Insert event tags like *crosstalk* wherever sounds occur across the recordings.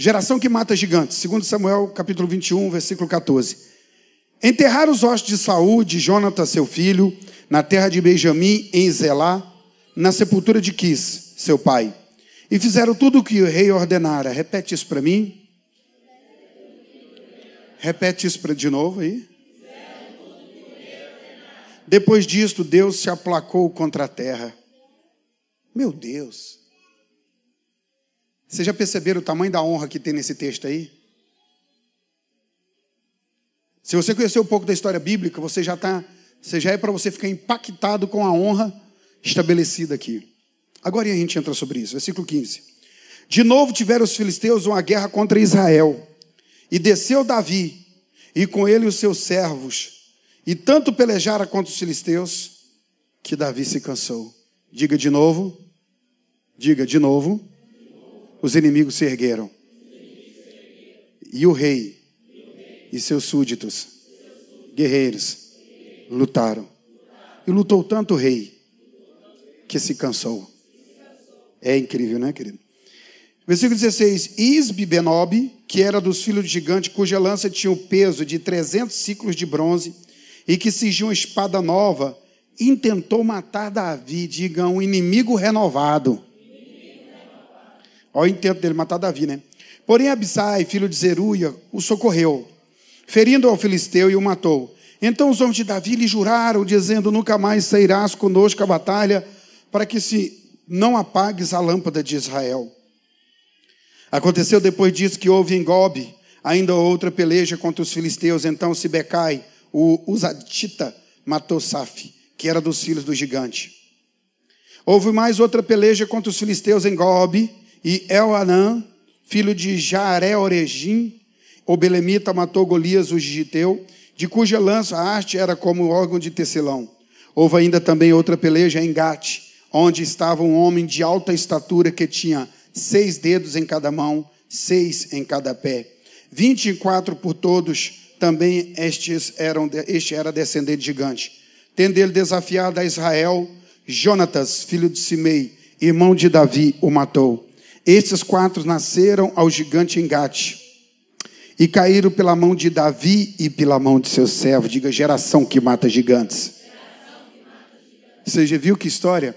Geração que mata gigantes, 2 Samuel capítulo 21, versículo 14. Enterrar os ossos de Saul, de Jonathan, seu filho, na terra de Benjamim, em Zelá, na sepultura de Quis, seu pai. E fizeram tudo o que o rei ordenara. Repete isso para mim. Repete isso pra, de novo aí. Depois disto, Deus se aplacou contra a terra. Meu Deus. Vocês já perceberam o tamanho da honra que tem nesse texto aí? Se você conhecer um pouco da história bíblica, você já tá, você já é para você ficar impactado com a honra estabelecida aqui. Agora a gente entra sobre isso, versículo 15. De novo tiveram os filisteus uma guerra contra Israel, e desceu Davi e com ele os seus servos, e tanto pelejara contra os filisteus que Davi se cansou. Diga de novo. Diga de novo os inimigos se ergueram. E o rei e seus súditos, guerreiros, lutaram. E lutou tanto o rei que se cansou. É incrível, né, querido? Versículo 16: Isbibenob, que era dos filhos do gigante, cuja lança tinha o peso de 300 ciclos de bronze e que cingiu uma espada nova, intentou matar Davi, diga, um inimigo renovado. Olha o intento dele matar Davi, né? Porém, Abisai, filho de Zeruia, o socorreu, ferindo ao filisteu e o matou. Então os homens de Davi lhe juraram, dizendo: Nunca mais sairás conosco à batalha, para que se não apagues a lâmpada de Israel. Aconteceu depois disso que houve em Gobi ainda outra peleja contra os filisteus. Então Sibecai, o Uzatita, matou Saf, que era dos filhos do gigante. Houve mais outra peleja contra os filisteus em Gobi. E Elhanã, filho de Jaré Oregim, o belemita, matou Golias, o giteu, de cuja lança a arte era como órgão de tecelão. Houve ainda também outra peleja em Gate, onde estava um homem de alta estatura que tinha seis dedos em cada mão, seis em cada pé. Vinte e quatro por todos, também estes eram, este era descendente gigante. Tendo ele desafiado a Israel, Jonatas, filho de Simei, irmão de Davi, o matou. Esses quatro nasceram ao gigante Engate e caíram pela mão de Davi e pela mão de seu servo. Diga, geração que mata gigantes. Você já viu que história?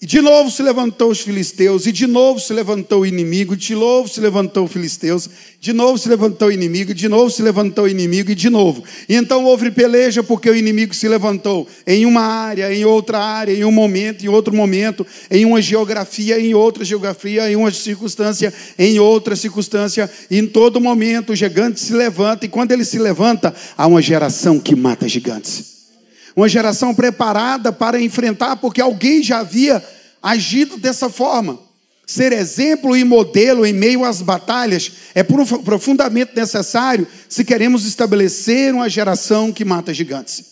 E de novo se levantou os filisteus, e de novo se levantou o inimigo, de novo se levantou os filisteus, de novo se levantou o inimigo, de novo se levantou o inimigo, e de novo. E então houve peleja, porque o inimigo se levantou em uma área, em outra área, em um momento, em outro momento, em uma geografia, em outra geografia, em uma circunstância, em outra circunstância, e em todo momento o gigante se levanta, e quando ele se levanta, há uma geração que mata gigantes uma geração preparada para enfrentar, porque alguém já havia agido dessa forma. Ser exemplo e modelo em meio às batalhas é profundamente necessário se queremos estabelecer uma geração que mata gigantes.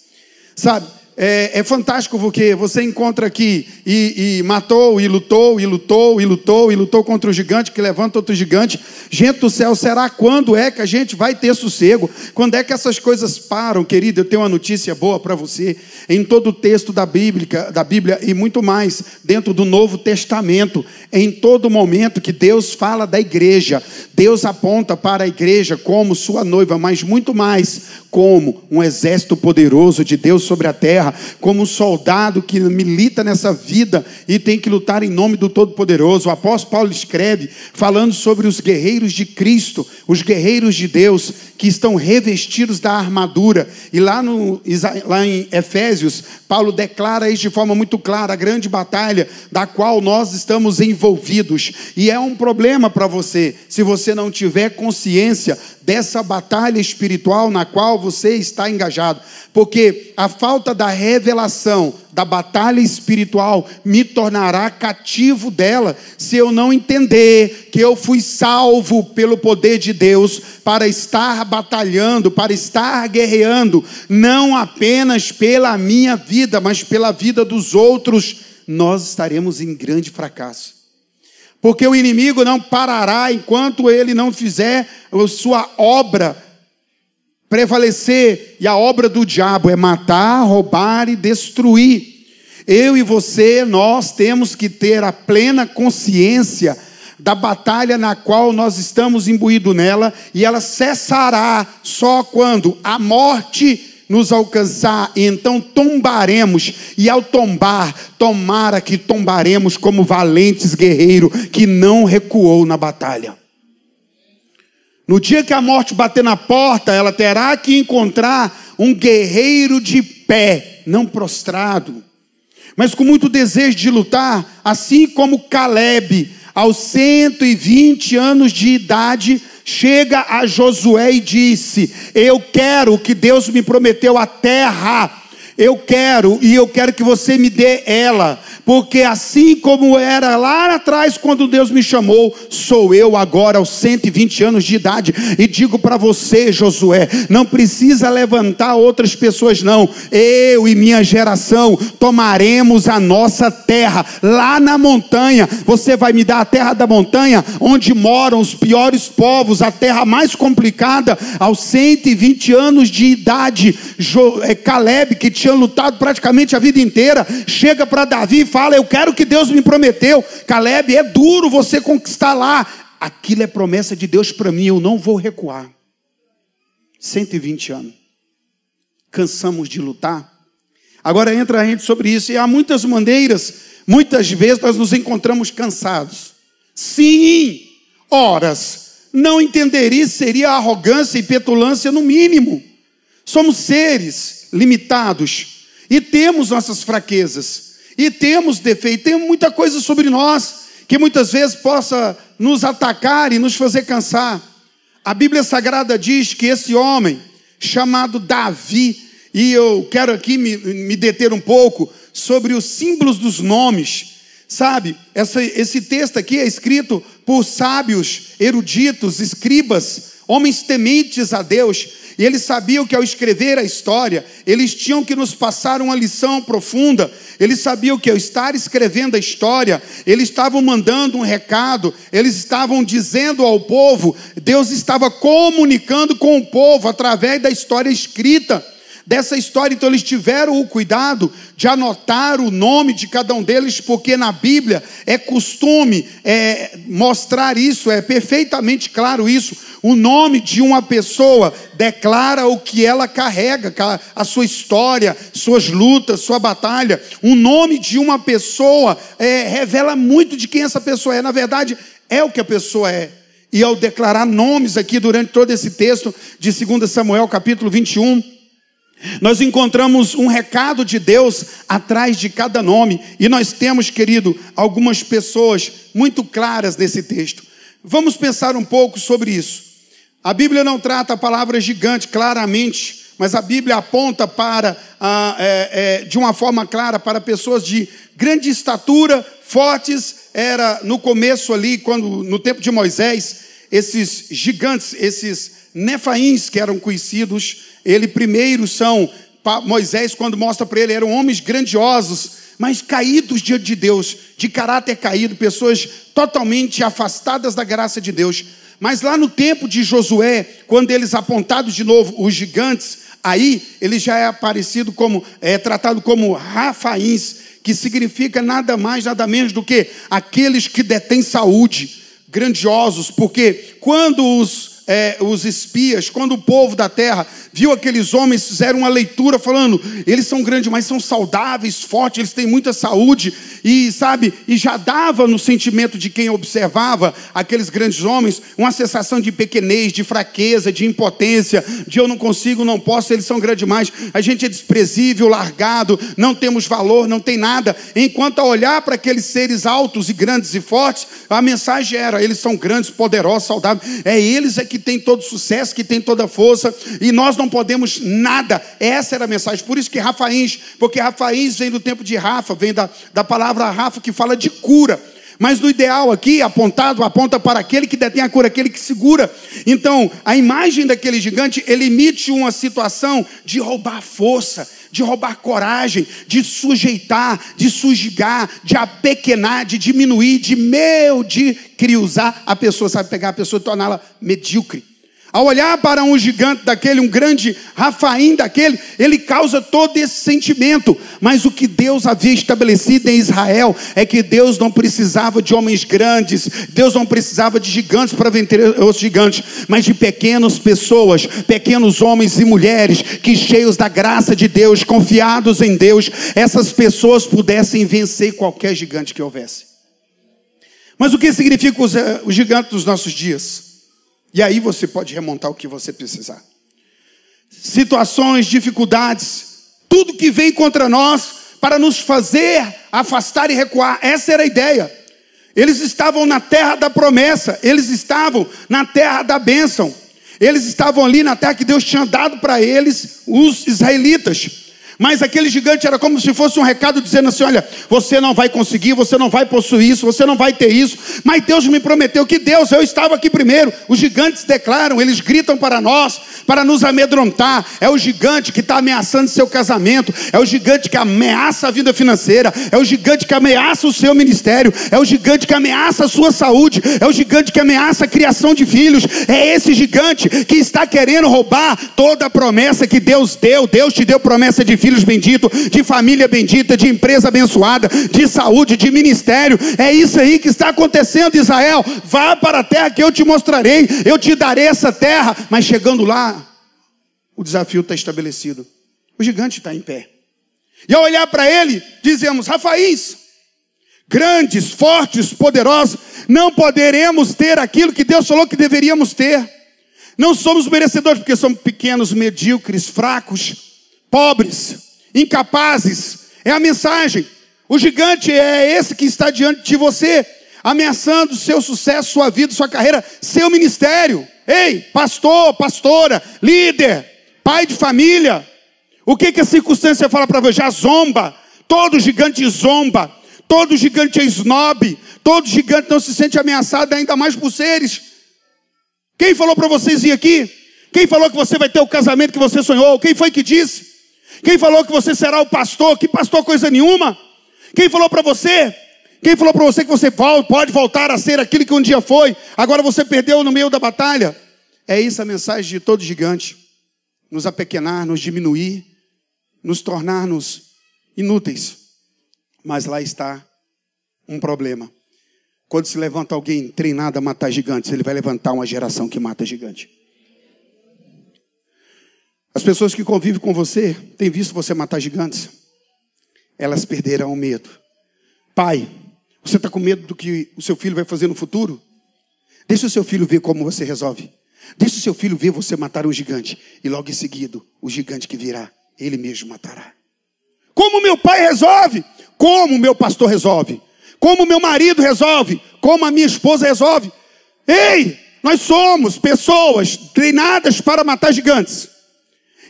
Sabe, é, é, fantástico porque você encontra aqui e, e, matou, e lutou, e lutou, e lutou, e lutou contra o gigante que levanta outro gigante. Gente do céu, será quando é que a gente vai ter sossego? Quando é que essas coisas param, querido? Eu tenho uma notícia boa para você. Em todo o texto da Bíblia, da Bíblia e muito mais, dentro do Novo Testamento, em todo momento que Deus fala da igreja, Deus aponta para a igreja como sua noiva, mas muito mais como um exército poderoso de Deus sobre a terra guerra, como um soldado que milita nessa vida e tem que lutar em nome do Todo-Poderoso. O apóstolo Paulo escreve falando sobre os guerreiros de Cristo, os guerreiros de Deus, que estão revestidos da armadura. E lá, no, lá em Efésios, Paulo declara isso de forma muito clara: a grande batalha da qual nós estamos envolvidos. E é um problema para você se você não tiver consciência dessa batalha espiritual na qual você está engajado, porque a falta da revelação da batalha espiritual me tornará cativo dela se eu não entender que eu fui salvo pelo poder de Deus para estar batalhando, para estar guerreando, não apenas pela minha vida, mas pela vida dos outros, nós estaremos em grande fracasso. Porque o inimigo não parará enquanto ele não fizer sua obra prevalecer. E a obra do diabo é matar, roubar e destruir. Eu e você, nós temos que ter a plena consciência da batalha na qual nós estamos imbuídos nela, e ela cessará só quando a morte nos alcançar, e então tombaremos, e ao tombar, tomara que tombaremos como valentes guerreiro que não recuou na batalha. No dia que a morte bater na porta, ela terá que encontrar um guerreiro de pé, não prostrado, mas com muito desejo de lutar, assim como Caleb, aos 120 anos de idade, chega a Josué e disse: Eu quero que Deus me prometeu a terra eu quero e eu quero que você me dê ela, porque assim como era lá atrás quando Deus me chamou, sou eu agora aos 120 anos de idade e digo para você, Josué, não precisa levantar outras pessoas não. Eu e minha geração tomaremos a nossa terra lá na montanha. Você vai me dar a terra da montanha onde moram os piores povos, a terra mais complicada aos 120 anos de idade. Jo, é, Caleb que tinha tinha lutado praticamente a vida inteira, chega para Davi e fala: Eu quero que Deus me prometeu. Caleb, é duro você conquistar lá. Aquilo é promessa de Deus para mim, eu não vou recuar. 120 anos. Cansamos de lutar. Agora entra a gente sobre isso, e há muitas maneiras, muitas vezes nós nos encontramos cansados. Sim, horas. Não entenderia seria arrogância e petulância no mínimo. Somos seres limitados e temos nossas fraquezas e temos defeitos, temos muita coisa sobre nós que muitas vezes possa nos atacar e nos fazer cansar. A Bíblia Sagrada diz que esse homem chamado Davi, e eu quero aqui me, me deter um pouco sobre os símbolos dos nomes. Sabe, essa, esse texto aqui é escrito por sábios, eruditos, escribas, homens tementes a Deus, e eles sabiam que ao escrever a história, eles tinham que nos passar uma lição profunda. Eles sabiam que ao estar escrevendo a história, eles estavam mandando um recado, eles estavam dizendo ao povo, Deus estava comunicando com o povo através da história escrita dessa história. Então, eles tiveram o cuidado de anotar o nome de cada um deles, porque na Bíblia é costume é, mostrar isso, é perfeitamente claro isso. O nome de uma pessoa declara o que ela carrega, a sua história, suas lutas, sua batalha. O nome de uma pessoa é, revela muito de quem essa pessoa é. Na verdade, é o que a pessoa é. E ao declarar nomes aqui durante todo esse texto de 2 Samuel, capítulo 21, nós encontramos um recado de Deus atrás de cada nome, e nós temos, querido, algumas pessoas muito claras nesse texto. Vamos pensar um pouco sobre isso. A Bíblia não trata a palavra gigante claramente, mas a Bíblia aponta para, ah, é, é, de uma forma clara, para pessoas de grande estatura, fortes. Era no começo ali, quando no tempo de Moisés, esses gigantes, esses nefaíns que eram conhecidos, ele primeiro são Moisés quando mostra para ele eram homens grandiosos, mas caídos diante de Deus, de caráter caído, pessoas totalmente afastadas da graça de Deus. Mas lá no tempo de Josué, quando eles apontados de novo os gigantes, aí ele já é aparecido como é tratado como Rafaíns, que significa nada mais, nada menos do que aqueles que detêm saúde, grandiosos, porque quando os é, os espias, quando o povo da terra viu aqueles homens, fizeram uma leitura falando: eles são grandes, mas são saudáveis, fortes, eles têm muita saúde, e sabe, e já dava no sentimento de quem observava aqueles grandes homens uma sensação de pequenez, de fraqueza, de impotência, de eu não consigo, não posso, eles são grandes demais, a gente é desprezível, largado, não temos valor, não tem nada. Enquanto a olhar para aqueles seres altos e grandes e fortes, a mensagem era: eles são grandes, poderosos, saudáveis, é eles é que têm todo sucesso, que têm toda força, e nós não não podemos nada. Essa era a mensagem. Por isso que Rafaíns, porque Rafaíns vem do tempo de Rafa, vem da, da palavra Rafa que fala de cura. Mas no ideal aqui, apontado, aponta para aquele que detém a cura, aquele que segura. Então, a imagem daquele gigante, ele emite uma situação de roubar força, de roubar coragem, de sujeitar, de sujigar, de apequenar, de diminuir, de meu, de criusar a pessoa, sabe pegar a pessoa e torná-la medíocre. Ao olhar para um gigante daquele, um grande Rafaim daquele, ele causa todo esse sentimento. Mas o que Deus havia estabelecido em Israel é que Deus não precisava de homens grandes, Deus não precisava de gigantes para vencer os gigantes, mas de pequenas pessoas, pequenos homens e mulheres que, cheios da graça de Deus, confiados em Deus, essas pessoas pudessem vencer qualquer gigante que houvesse. Mas o que significa os eh, gigantes dos nossos dias? E aí você pode remontar o que você precisar. Situações, dificuldades, tudo que vem contra nós para nos fazer afastar e recuar. Essa era a ideia. Eles estavam na terra da promessa, eles estavam na terra da bênção. Eles estavam ali na terra que Deus tinha dado para eles, os israelitas. Mas aquele gigante era como se fosse um recado dizendo assim: olha, você não vai conseguir, você não vai possuir isso, você não vai ter isso. Mas Deus me prometeu que Deus, eu estava aqui primeiro. Os gigantes declaram, eles gritam para nós, para nos amedrontar. É o gigante que está ameaçando seu casamento, é o gigante que ameaça a vida financeira, é o gigante que ameaça o seu ministério, é o gigante que ameaça a sua saúde, é o gigante que ameaça a criação de filhos. É esse gigante que está querendo roubar toda a promessa que Deus deu. Deus te deu promessa de filhos filhos benditos, de família bendita, de empresa abençoada, de saúde, de ministério. É isso aí que está acontecendo, Israel. Vá para a terra que eu te mostrarei, eu te darei essa terra. Mas chegando lá, o desafio está estabelecido. O gigante está em pé. E ao olhar para ele, dizemos: Rafaís, grandes, fortes, poderosos, não poderemos ter aquilo que Deus falou que deveríamos ter. Não somos merecedores, porque somos pequenos, medíocres, fracos pobres, incapazes. É a mensagem. O gigante é esse que está diante de você, ameaçando seu sucesso, sua vida, sua carreira, seu ministério. Ei, pastor, pastora, líder, pai de família. O que, que a circunstância fala para você? Já zomba. Todo gigante zomba. Todo gigante é snob. Todo gigante não se sente ameaçado, ainda mais por seres. Quem falou para vocês ir aqui? Quem falou que você vai ter o casamento que você sonhou? Quem foi que disse? Quem falou que você será o pastor? Que pastor coisa nenhuma? Quem falou para você? Quem falou para você que você pode voltar a ser aquilo que um dia foi? Agora você perdeu no meio da batalha? É isso a mensagem de todo gigante: nos apequenar, nos diminuir, nos tornarmos inúteis. Mas lá está um problema. Quando se levanta alguém treinado a matar gigantes, ele vai levantar uma geração que mata gigante. As pessoas que convivem com você têm visto você matar gigantes. Elas perderão o medo. Pai, você está com medo do que o seu filho vai fazer no futuro? Deixa o seu filho ver como você resolve. Deixa o seu filho ver você matar um gigante. E logo em seguida, o gigante que virá, ele mesmo matará. Como meu pai resolve? Como meu pastor resolve? Como meu marido resolve? Como a minha esposa resolve? Ei, nós somos pessoas treinadas para matar gigantes.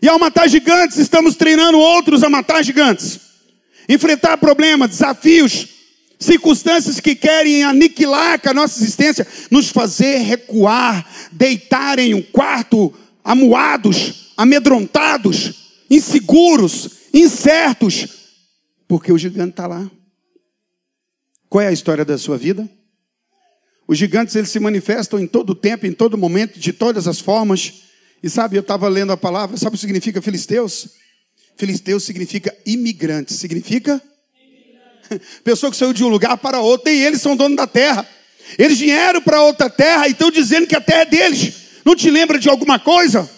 E ao matar gigantes, estamos treinando outros a matar gigantes. Enfrentar problemas, desafios, circunstâncias que querem aniquilar a nossa existência, nos fazer recuar, deitar em um quarto, amuados, amedrontados, inseguros, incertos, porque o gigante está lá. Qual é a história da sua vida? Os gigantes eles se manifestam em todo tempo, em todo momento, de todas as formas. E sabe, eu estava lendo a palavra, sabe o que significa filisteus? Filisteus significa imigrante, significa? Imigrante. *laughs* Pessoa que saiu de um lugar para outro, e eles são donos da terra. Eles vieram para outra terra e estão dizendo que a terra é deles. Não te lembra de alguma coisa?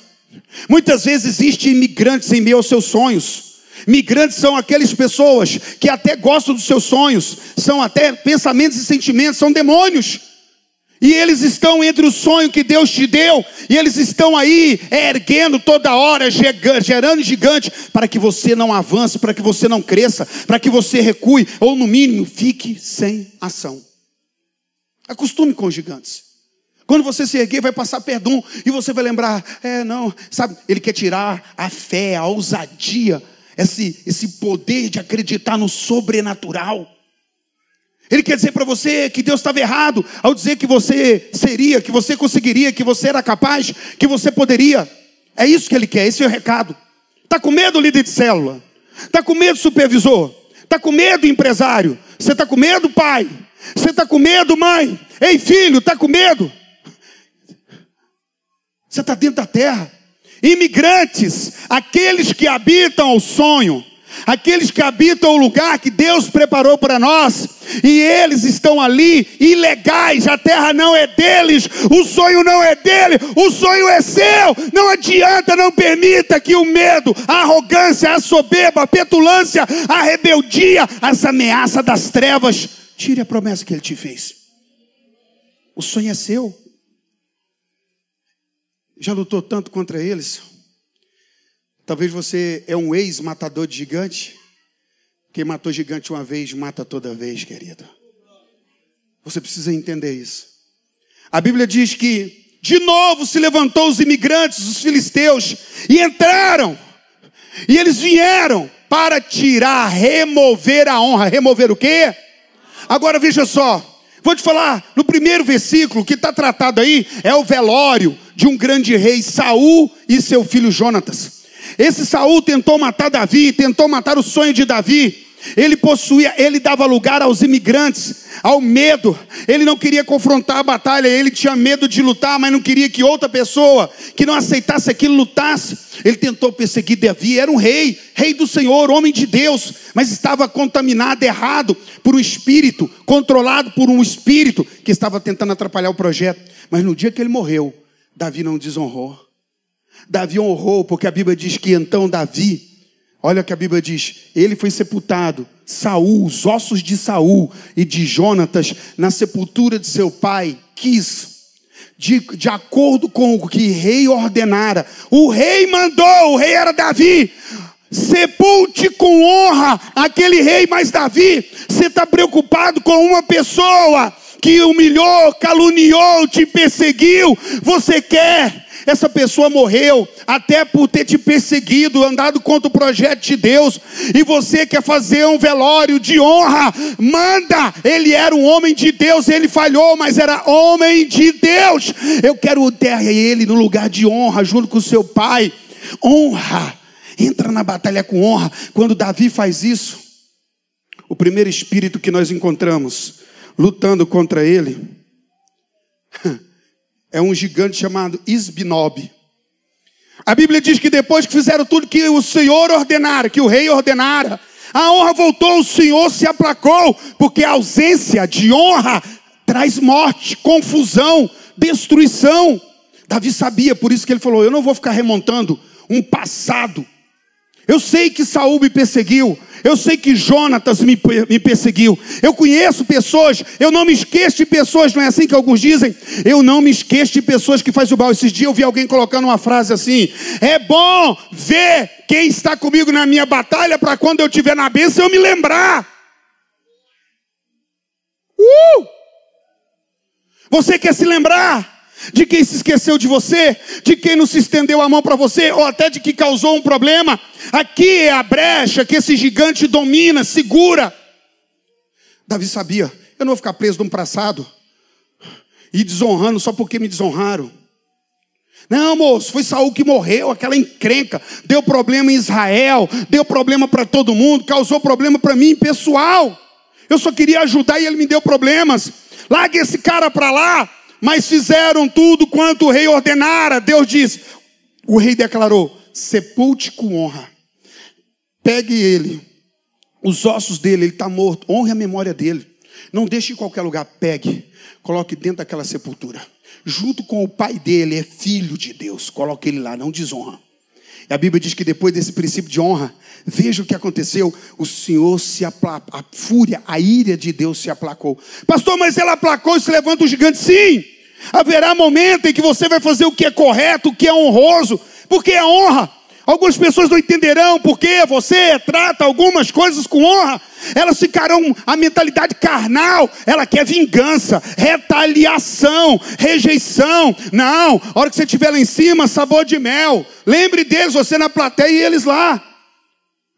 Muitas vezes existem imigrantes em meio aos seus sonhos. Migrantes são aquelas pessoas que até gostam dos seus sonhos, são até pensamentos e sentimentos, são demônios e eles estão entre o sonho que Deus te deu, e eles estão aí é, erguendo toda hora, gerando gigante, para que você não avance, para que você não cresça, para que você recue, ou no mínimo fique sem ação. Acostume com os gigantes. Quando você se erguer, vai passar perdão, e você vai lembrar: é, não, sabe, ele quer tirar a fé, a ousadia, esse, esse poder de acreditar no sobrenatural. Ele quer dizer para você que Deus estava errado ao dizer que você seria, que você conseguiria, que você era capaz, que você poderia. É isso que ele quer, esse é o recado. Está com medo, líder de célula? Está com medo, supervisor? Está com medo, empresário? Você está com medo, pai? Você está com medo, mãe? Ei, filho, está com medo? Você está dentro da terra. Imigrantes, aqueles que habitam o sonho, aqueles que habitam o lugar que Deus preparou para nós, e eles estão ali ilegais, a terra não é deles, o sonho não é dele, o sonho é seu. Não adianta, não permita que o medo, a arrogância, a soberba, a petulância, a rebeldia, as ameaça das trevas, tire a promessa que ele te fez. O sonho é seu. Já lutou tanto contra eles, Talvez você é um ex-matador de gigante. Quem matou gigante uma vez, mata toda vez, querido. Você precisa entender isso. A Bíblia diz que de novo se levantou os imigrantes, os filisteus, e entraram. E eles vieram para tirar, remover a honra. Remover o quê? Agora veja só. Vou te falar, no primeiro versículo que está tratado aí, é o velório de um grande rei, Saul, e seu filho Jonatas. Esse Saul tentou matar Davi, tentou matar o sonho de Davi. Ele possuía, ele dava lugar aos imigrantes, ao medo. Ele não queria confrontar a batalha, ele tinha medo de lutar, mas não queria que outra pessoa que não aceitasse aquilo lutasse. Ele tentou perseguir Davi, era um rei, rei do Senhor, homem de Deus, mas estava contaminado, errado por um espírito, controlado por um espírito que estava tentando atrapalhar o projeto. Mas no dia que ele morreu, Davi não desonrou. Davi honrou, porque a Bíblia diz que então Davi, olha o que a Bíblia diz, ele foi sepultado, Saul, os ossos de Saul e de Jonatas na sepultura de seu pai, quis de, de, acordo com o que o rei ordenara. O rei mandou, o rei era Davi. Sepulte com honra aquele rei, mas Davi, você está preocupado com uma pessoa que humilhou, caluniou, te perseguiu. Você quer essa pessoa morreu até por ter te perseguido, andado contra o projeto de Deus, e você quer fazer um velório de honra, manda. Ele era um homem de Deus, ele falhou, mas era homem de Deus. Eu quero enterrar ele no lugar de honra, junto com o seu pai. Honra. Entra na batalha com honra. Quando Davi faz isso, o primeiro espírito que nós encontramos lutando contra ele *laughs* é um gigante chamado Isbinob. A Bíblia diz que depois que fizeram tudo que o Senhor ordenara, que o rei ordenara, a honra voltou, o Senhor se aplacou, porque a ausência de honra traz morte, confusão, destruição. Davi sabia, por isso que ele falou: Eu não vou ficar remontando um passado. Eu sei que Saúl me perseguiu, eu sei que Jonatas me, me perseguiu. Eu conheço pessoas, eu não me esqueço de pessoas, não é assim que alguns dizem? Eu não me esqueço de pessoas que fazem o mal. Esses dias eu vi alguém colocando uma frase assim: É bom ver quem está comigo na minha batalha, para quando eu estiver na bênção eu me lembrar. Uh! Você quer se lembrar? de quem se esqueceu de você, de quem não se estendeu a mão para você, ou até de que causou um problema. Aqui é a brecha que esse gigante domina, segura. Davi sabia: eu não vou ficar preso num passado e desonrando só porque me desonraram. Não, moço, foi Saul que morreu, aquela encrenca, deu problema em Israel, deu problema para todo mundo, causou problema para mim pessoal. Eu só queria ajudar e ele me deu problemas. Largue esse cara para lá, mas fizeram tudo quanto o rei ordenara. Deus diz: o rei declarou: sepulte com honra, pegue ele, os ossos dele, ele está morto, honre a memória dele. Não deixe em qualquer lugar, pegue, coloque dentro daquela sepultura. Junto com o pai dele, é filho de Deus, coloque ele lá, não desonra. E a Bíblia diz que depois desse princípio de honra, veja o que aconteceu: o Senhor se aplacou, a fúria, a ira de Deus se aplacou. Pastor, mas ela aplacou e se levanta o gigante? Sim! Haverá momento em que você vai fazer o que é correto, o que é honroso, porque é honra. Algumas pessoas não entenderão porque você trata algumas coisas com honra. Elas ficarão a mentalidade carnal, ela quer vingança, retaliação, rejeição. Não, a hora que você estiver lá em cima, sabor de mel. Lembre deles, você na plateia e eles lá.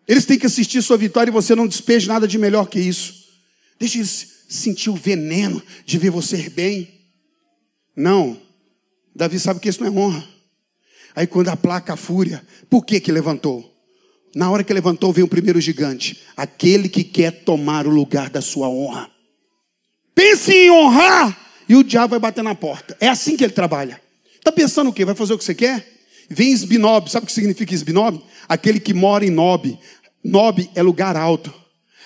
Eles têm que assistir sua vitória e você não despeje nada de melhor que isso. Deixa eles sentir o veneno de ver você bem. Não, Davi sabe que isso não é honra. Aí quando aplaca a fúria, por que que levantou? Na hora que levantou, veio o primeiro gigante, aquele que quer tomar o lugar da sua honra. Pense em honrar e o diabo vai bater na porta. É assim que ele trabalha. Tá pensando o quê? Vai fazer o que você quer? Vem Esbinob, sabe o que significa Esbinob? Aquele que mora em Nob. Nob é lugar alto.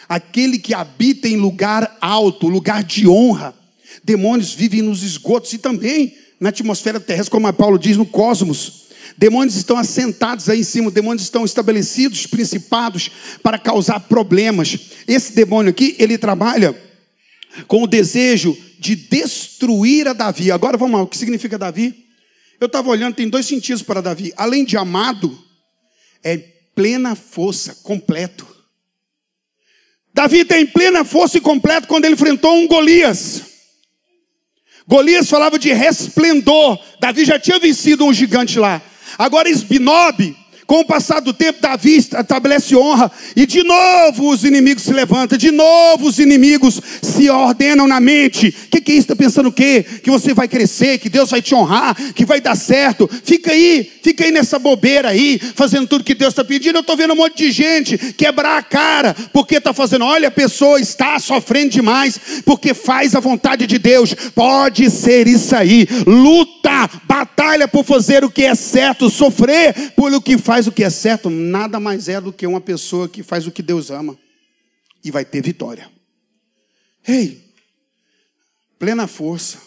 Aquele que habita em lugar alto, lugar de honra. Demônios vivem nos esgotos e também na atmosfera terrestre, como Paulo diz, no cosmos demônios estão assentados aí em cima, demônios estão estabelecidos, principados para causar problemas. Esse demônio aqui, ele trabalha com o desejo de destruir a Davi. Agora vamos lá, o que significa Davi? Eu estava olhando, tem dois sentidos para Davi. Além de amado, é plena força, completo. Davi tem plena força e completo quando ele enfrentou um Golias. Golias falava de resplendor. Davi já tinha vencido um gigante lá. Agora Esbinob com o passar do tempo, Davi estabelece honra, e de novo os inimigos se levantam, de novo os inimigos se ordenam na mente. O que, que é isso? Está pensando o quê? Que você vai crescer, que Deus vai te honrar, que vai dar certo. Fica aí, fica aí nessa bobeira aí, fazendo tudo que Deus está pedindo. Eu estou vendo um monte de gente quebrar a cara, porque está fazendo, olha, a pessoa está sofrendo demais, porque faz a vontade de Deus. Pode ser isso aí. Luta, batalha por fazer o que é certo, sofrer pelo que faz faz o que é certo nada mais é do que uma pessoa que faz o que Deus ama e vai ter vitória. Ei, plena força.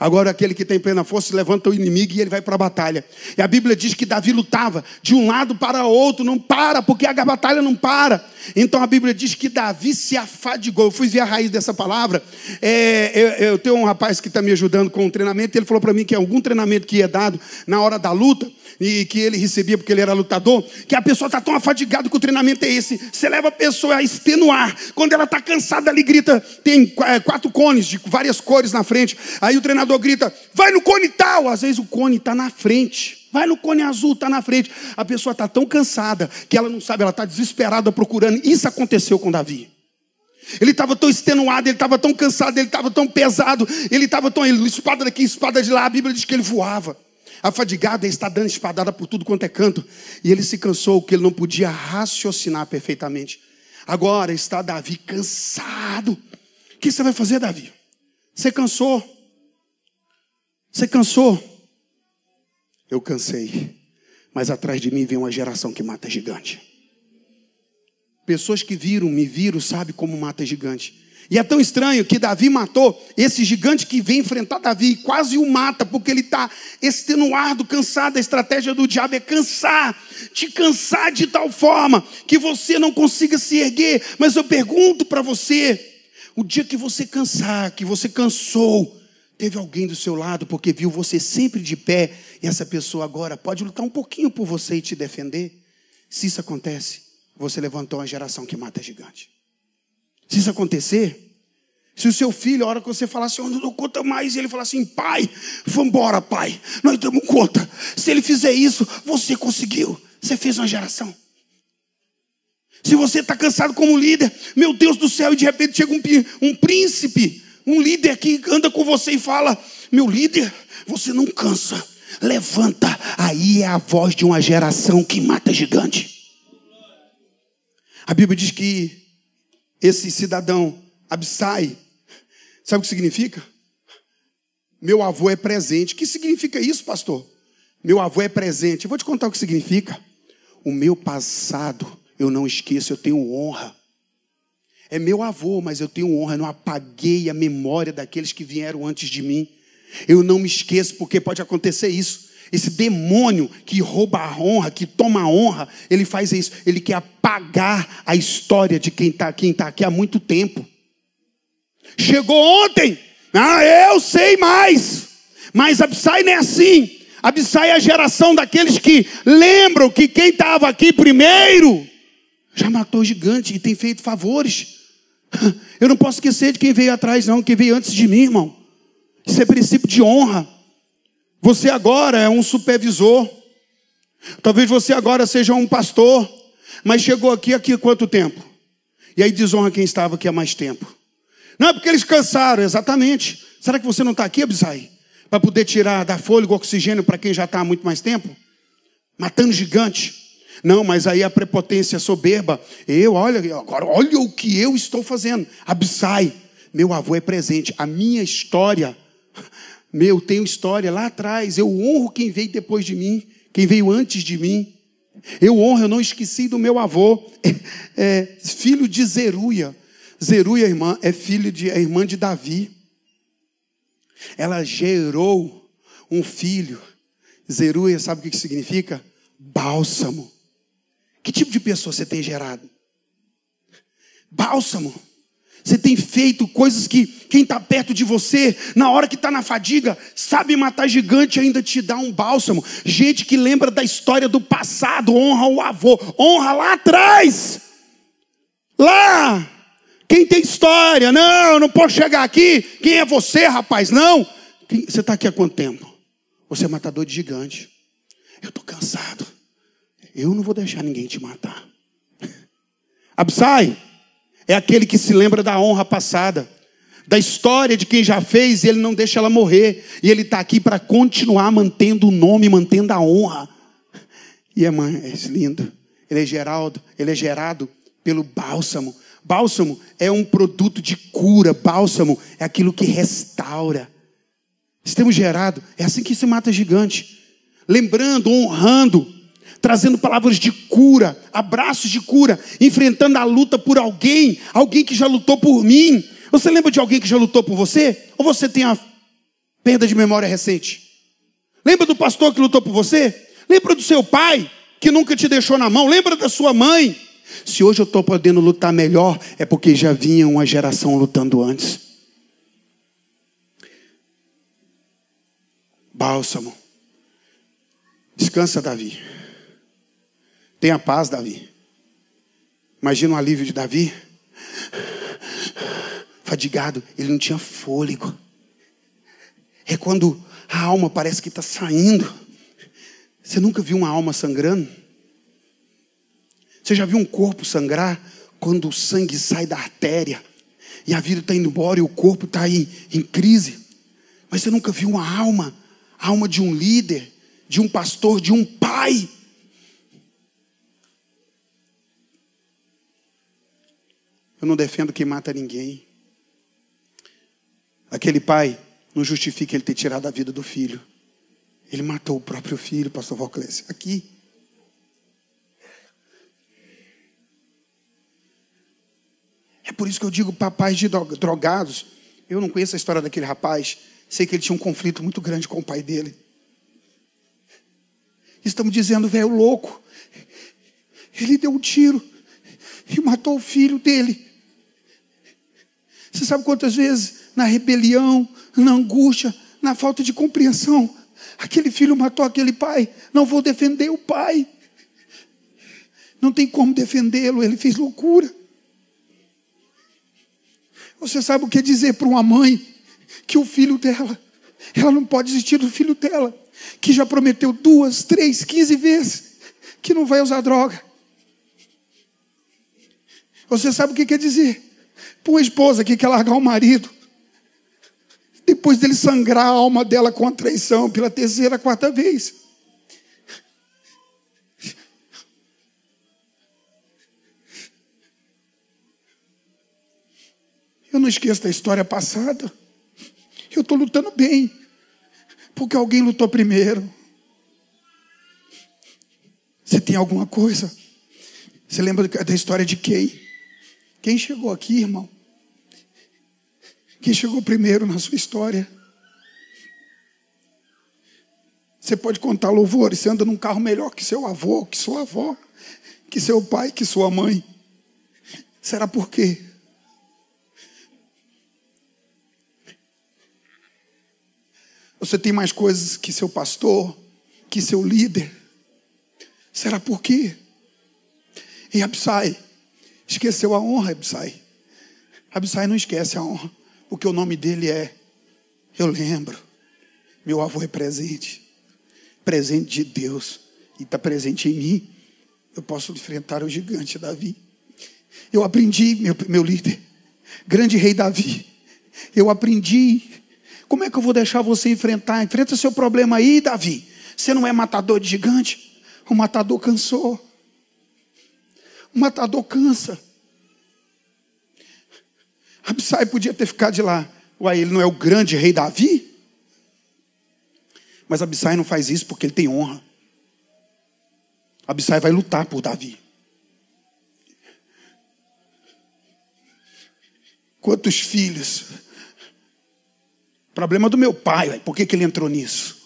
Agora aquele que tem plena força levanta o inimigo e ele vai para a batalha. E a Bíblia diz que Davi lutava de um lado para outro, não para, porque a batalha não para. Então a Bíblia diz que Davi se afadigou. Eu fui ver a raiz dessa palavra. É, eu, eu, tenho um rapaz que está me ajudando com o um treinamento, e ele falou para mim que algum treinamento que é dado na hora da luta, e que ele recebia porque ele era lutador, que a pessoa está tão afadigada que o treinamento é esse. Você leva a pessoa a extenuar. Quando ela está cansada, ele grita, tem é, quatro cones de várias cores na frente. Aí o treinamento governador grita, vai no cone tal, às vezes o cone está na frente. Vai no cone azul, está na frente. A pessoa está tão cansada que ela não sabe, ela está desesperada procurando. Isso aconteceu com Davi. Ele estava tão extenuado, ele estava tão cansado, ele estava tão pesado, ele estava tão. Espada daqui, espada de lá, a Bíblia diz que ele voava. Afadigado, ele está dando espadada por tudo quanto é canto. E ele se cansou, que ele não podia raciocinar perfeitamente. Agora está Davi cansado. O que você vai fazer, Davi? Você cansou. Você cansou? Eu cansei. Mas atrás de mim vem uma geração que mata gigante. Pessoas que viram, me viram, sabe como mata gigante. E é tão estranho que Davi matou esse gigante que vem enfrentar Davi, e quase o mata, porque ele está extenuado, cansado. A estratégia do diabo é cansar, te cansar de tal forma que você não consiga se erguer. Mas eu pergunto para você: o dia que você cansar, que você cansou, Teve alguém do seu lado porque viu você sempre de pé e essa pessoa agora pode lutar um pouquinho por você e te defender? Se isso acontece, você levantou uma geração que mata gigante. Se isso acontecer, se o seu filho, a hora que você falar assim, eu não dou conta mais, e ele falar assim, pai, embora, pai, nós damos conta. Se ele fizer isso, você conseguiu, você fez uma geração. Se você está cansado como líder, meu Deus do céu, e de repente chega um, um príncipe, um líder que anda com você e fala: Meu líder, você não cansa, levanta. Aí é a voz de uma geração que mata gigante. A Bíblia diz que esse cidadão, Absai, sabe o que significa? Meu avô é presente. O que significa isso, pastor? Meu avô é presente. Eu vou te contar o que significa. O meu passado eu não esqueço, eu tenho honra. É meu avô, mas eu tenho honra, eu não apaguei a memória daqueles que vieram antes de mim. Eu não me esqueço, porque pode acontecer isso. Esse demônio que rouba a honra, que toma a honra, ele faz isso. Ele quer apagar a história de quem está tá aqui há muito tempo. Chegou ontem, ah, eu sei mais. Mas Absai não é assim. Absai é a geração daqueles que lembram que quem estava aqui primeiro já matou o gigante e tem feito favores. *gasps* Eu não posso esquecer de quem veio atrás, não, quem veio antes de mim, irmão. Isso é princípio de honra. Você agora é um supervisor. Talvez você agora seja um pastor, mas chegou aqui aqui há quanto tempo? E aí desonra quem estava aqui há mais tempo. Não é porque eles cansaram, exatamente. Será que você não está aqui, Abisai? Para poder tirar, dar fôlego, oxigênio para quem já está há muito mais tempo? Matando gigante. Não, mas aí a prepotência soberba, eu, olha, agora olha o que eu estou fazendo. Absai. Meu avô é presente, a minha história, meu, tenho história lá atrás, eu honro quem veio depois de mim, quem veio antes de mim. Eu honro, eu não esqueci do meu avô, é, é, filho de Zeruia. Zeruia, irmã, é filho de é irmã de Davi. Ela gerou um filho. Zeruia, sabe o que significa? Bálsamo. Que tipo de pessoa você tem gerado? Bálsamo. Você tem feito coisas que quem está perto de você, na hora que está na fadiga, sabe matar gigante ainda te dá um bálsamo. Gente que lembra da história do passado, honra o avô, honra lá atrás. Lá! Quem tem história? Não, eu não posso chegar aqui. Quem é você, rapaz? Não. Você está aqui há quanto tempo? Você é matador de gigante. Eu estou cansado. Eu não vou deixar ninguém te matar. *laughs* Absai é aquele que se lembra da honra passada, da história de quem já fez e ele não deixa ela morrer. E ele está aqui para continuar mantendo o nome, mantendo a honra. E é, mãe, é lindo. Ele é Geraldo, ele é gerado pelo bálsamo. Bálsamo é um produto de cura, bálsamo é aquilo que restaura. Estamos gerado, é assim que se mata gigante. Lembrando, honrando, trazendo palavras de cura, abraços de cura, enfrentando a luta por alguém, alguém que já lutou por mim. Você lembra de alguém que já lutou por você? Ou você tem a perda de memória recente? Lembra do pastor que lutou por você? Lembra do seu pai que nunca te deixou na mão? Lembra da sua mãe? Se hoje eu estou podendo lutar melhor, é porque já vinha uma geração lutando antes. Bálsamo. Descansa, Davi. Tenha paz, Davi. Imagina o alívio de Davi. Fadigado, ele não tinha fôlego. É quando a alma parece que está saindo. Você nunca viu uma alma sangrando? Você já viu um corpo sangrar quando o sangue sai da artéria e a vida está indo embora e o corpo está em, em crise? Mas você nunca viu uma alma, a alma de um líder, de um pastor, de um pai Eu não defendo quem mata ninguém. Aquele pai não justifica ele ter tirado a vida do filho. Ele matou o próprio filho, pastor Valclésio. Aqui. É por isso que eu digo papais de drogados. Eu não conheço a história daquele rapaz. Sei que ele tinha um conflito muito grande com o pai dele. Estamos dizendo, velho louco. Ele deu um tiro e matou o filho dele. Você sabe quantas vezes na rebelião, na angústia, na falta de compreensão, aquele filho matou aquele pai, não vou defender o pai. Não tem como defendê-lo, ele fez loucura. Você sabe o que dizer para uma mãe que o filho dela, ela não pode desistir do filho dela, que já prometeu duas, três, quinze vezes que não vai usar droga. Você sabe o que quer dizer? Para uma esposa que quer largar o marido, depois dele sangrar a alma dela com a traição pela terceira, quarta vez. Eu não esqueço da história passada. Eu estou lutando bem, porque alguém lutou primeiro. Você tem alguma coisa? Você lembra da história de quem? Quem chegou aqui, irmão? Quem chegou primeiro na sua história? Você pode contar louvores, você anda num carro melhor que seu avô, que sua avó, que seu pai, que sua mãe. Será por quê? Você tem mais coisas que seu pastor, que seu líder. Será por quê? E Absai Esqueceu a honra, Absai. Absai não esquece a honra, porque o nome dele é Eu lembro. Meu avô é presente. Presente de Deus. E está presente em mim. Eu posso enfrentar o gigante Davi. Eu aprendi, meu, meu líder, grande rei Davi. Eu aprendi. Como é que eu vou deixar você enfrentar? Enfrenta seu problema aí, Davi. Você não é matador de gigante? O matador cansou. O matador cansa. Absai podia ter ficado de lá. Uai, ele não é o grande rei Davi? Mas Absai não faz isso porque ele tem honra. Absai vai lutar por Davi. Quantos filhos? Problema do meu pai, uai. por que, que ele entrou nisso?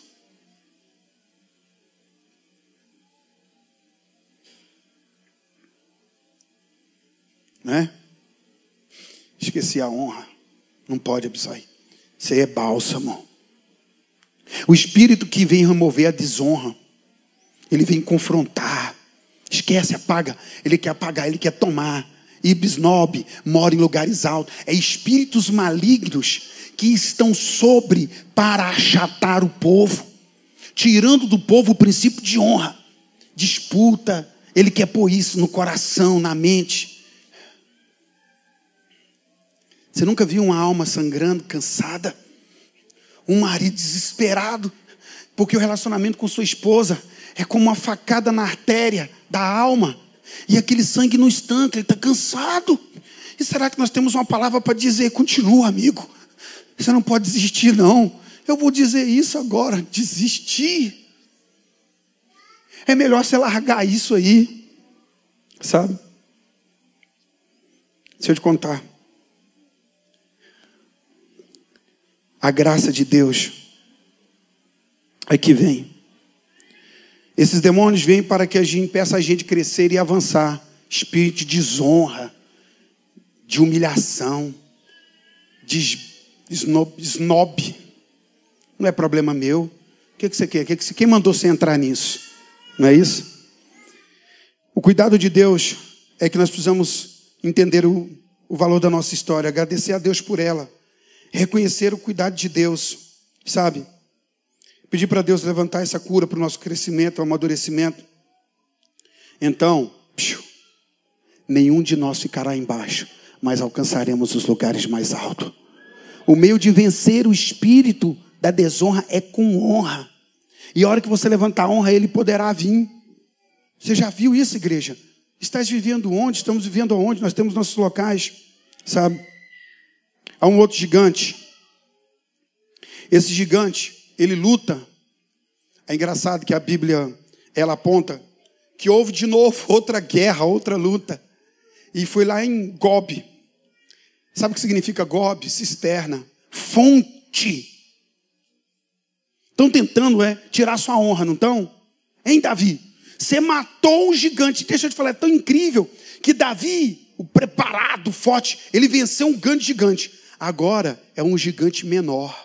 né? Esqueci a honra. Não pode, Absai. Você é bálsamo. O espírito que vem remover a desonra, ele vem confrontar. Esquece, apaga. Ele quer apagar, ele quer tomar. Ibisnob mora em lugares altos. É espíritos malignos que estão sobre para achatar o povo, tirando do povo o princípio de honra, disputa. Ele quer pôr isso no coração, na mente. Você nunca viu uma alma sangrando, cansada? Um marido desesperado, porque o relacionamento com sua esposa é como uma facada na artéria da alma, e aquele sangue não estanca, ele está cansado. E será que nós temos uma palavra para dizer? Continua, amigo, você não pode desistir, não. Eu vou dizer isso agora: desistir. É melhor você largar isso aí, sabe? Deixa eu te contar. a graça de Deus. é que vem. Esses demônios vêm para que a gente peça a gente crescer e avançar. Espírito de desonra, de humilhação, de snob. snob. Não é problema meu. O que, é que você quer? Quem mandou você entrar nisso? Não é isso? O cuidado de Deus é que nós precisamos entender o, o valor da nossa história, agradecer a Deus por ela reconhecer o cuidado de Deus, sabe? Pedir para Deus levantar essa cura para o nosso crescimento, o amadurecimento. Então, piu, nenhum de nós ficará embaixo, mas alcançaremos os lugares mais altos. O meio de vencer o espírito da desonra é com honra. E a hora que você levantar a honra, ele poderá vir. Você já viu isso, igreja? Estás vivendo onde? Estamos vivendo aonde? Nós temos nossos locais, sabe? Há um outro gigante. Esse gigante, ele luta. É engraçado que a Bíblia ela aponta que houve de novo *laughs* outra guerra, outra luta. E foi lá em Gobi. Sabe o que significa Gobi? Cisterna, fonte. Estão tentando é tirar sua honra, não estão? Hein, Davi? Você matou um gigante. Deixa eu te falar, é tão incrível que Davi o preparado, forte. Ele venceu um grande gigante. Agora é um gigante menor.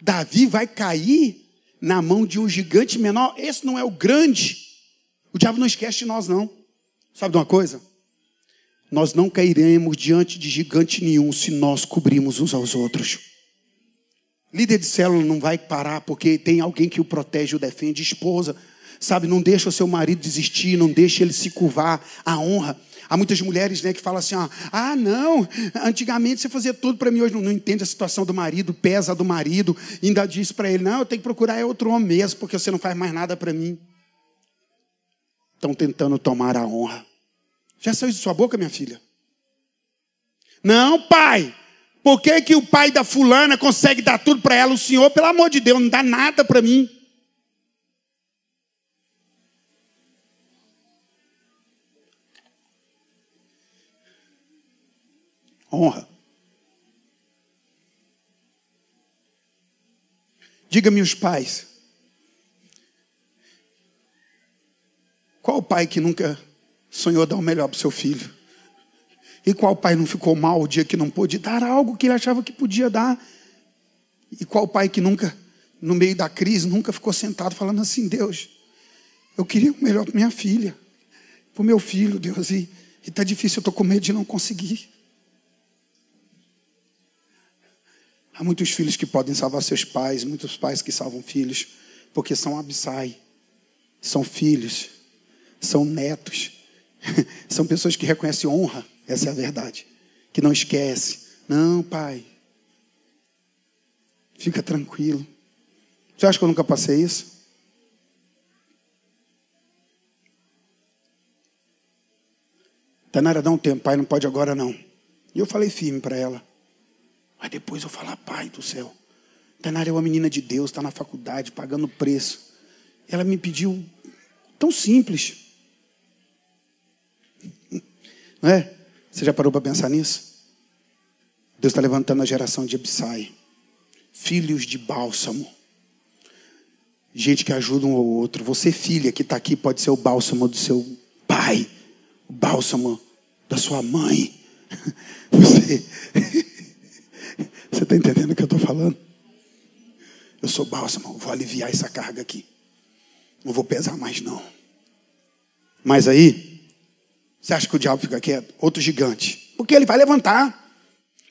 Davi vai cair na mão de um gigante menor. Esse não é o grande. O diabo não esquece de nós, não. Sabe de uma coisa? Nós não cairemos diante de gigante nenhum se nós cobrirmos uns aos outros. Líder de célula não vai parar porque tem alguém que o protege, o defende, esposa. Sabe, não deixa o seu marido desistir, não deixa ele se curvar. A honra. Há muitas mulheres né, que falam assim: ó, ah, não, antigamente você fazia tudo para mim, hoje não, não, entende a situação do marido, pesa do marido, ainda diz para ele: não, eu tenho que procurar outro homem mesmo, porque você não faz mais nada para mim. Estão tentando tomar a honra. Já saiu de sua boca, minha filha? Não, pai, por que, que o pai da fulana consegue dar tudo para ela? O senhor, pelo amor de Deus, não dá nada para mim. Honra. Diga-me os pais. Qual pai que nunca sonhou dar o melhor para o seu filho? E qual pai não ficou mal o dia que não pôde dar algo que ele achava que podia dar? E qual pai que nunca, no meio da crise, nunca ficou sentado falando assim: Deus, eu queria o melhor para minha filha, para o meu filho, Deus, e está difícil, eu estou com medo de não conseguir. Há muitos filhos que podem salvar seus pais, muitos pais que salvam filhos, porque são absai, são filhos, são netos, *laughs* são pessoas que reconhecem honra, essa é a verdade, que não esquece. Não, pai, fica tranquilo. Você acha que eu nunca passei isso? de dá um tempo, pai, não pode agora não. E eu falei firme para ela. Mas depois eu falar, pai do céu, Tainara é uma menina de Deus, está na faculdade, pagando preço. Ela me pediu tão simples. Não é? Você já parou para pensar nisso? Deus está levantando a geração de Absai, filhos de bálsamo, gente que ajuda um ao outro. Você, filha que está aqui, pode ser o bálsamo do seu pai, o bálsamo da sua mãe. *laughs* Você. Você está entendendo o que eu estou falando? Eu sou bálsamo, vou aliviar essa carga aqui. Não vou pesar mais, não. Mas aí, você acha que o diabo fica quieto? Outro gigante. Porque ele vai levantar.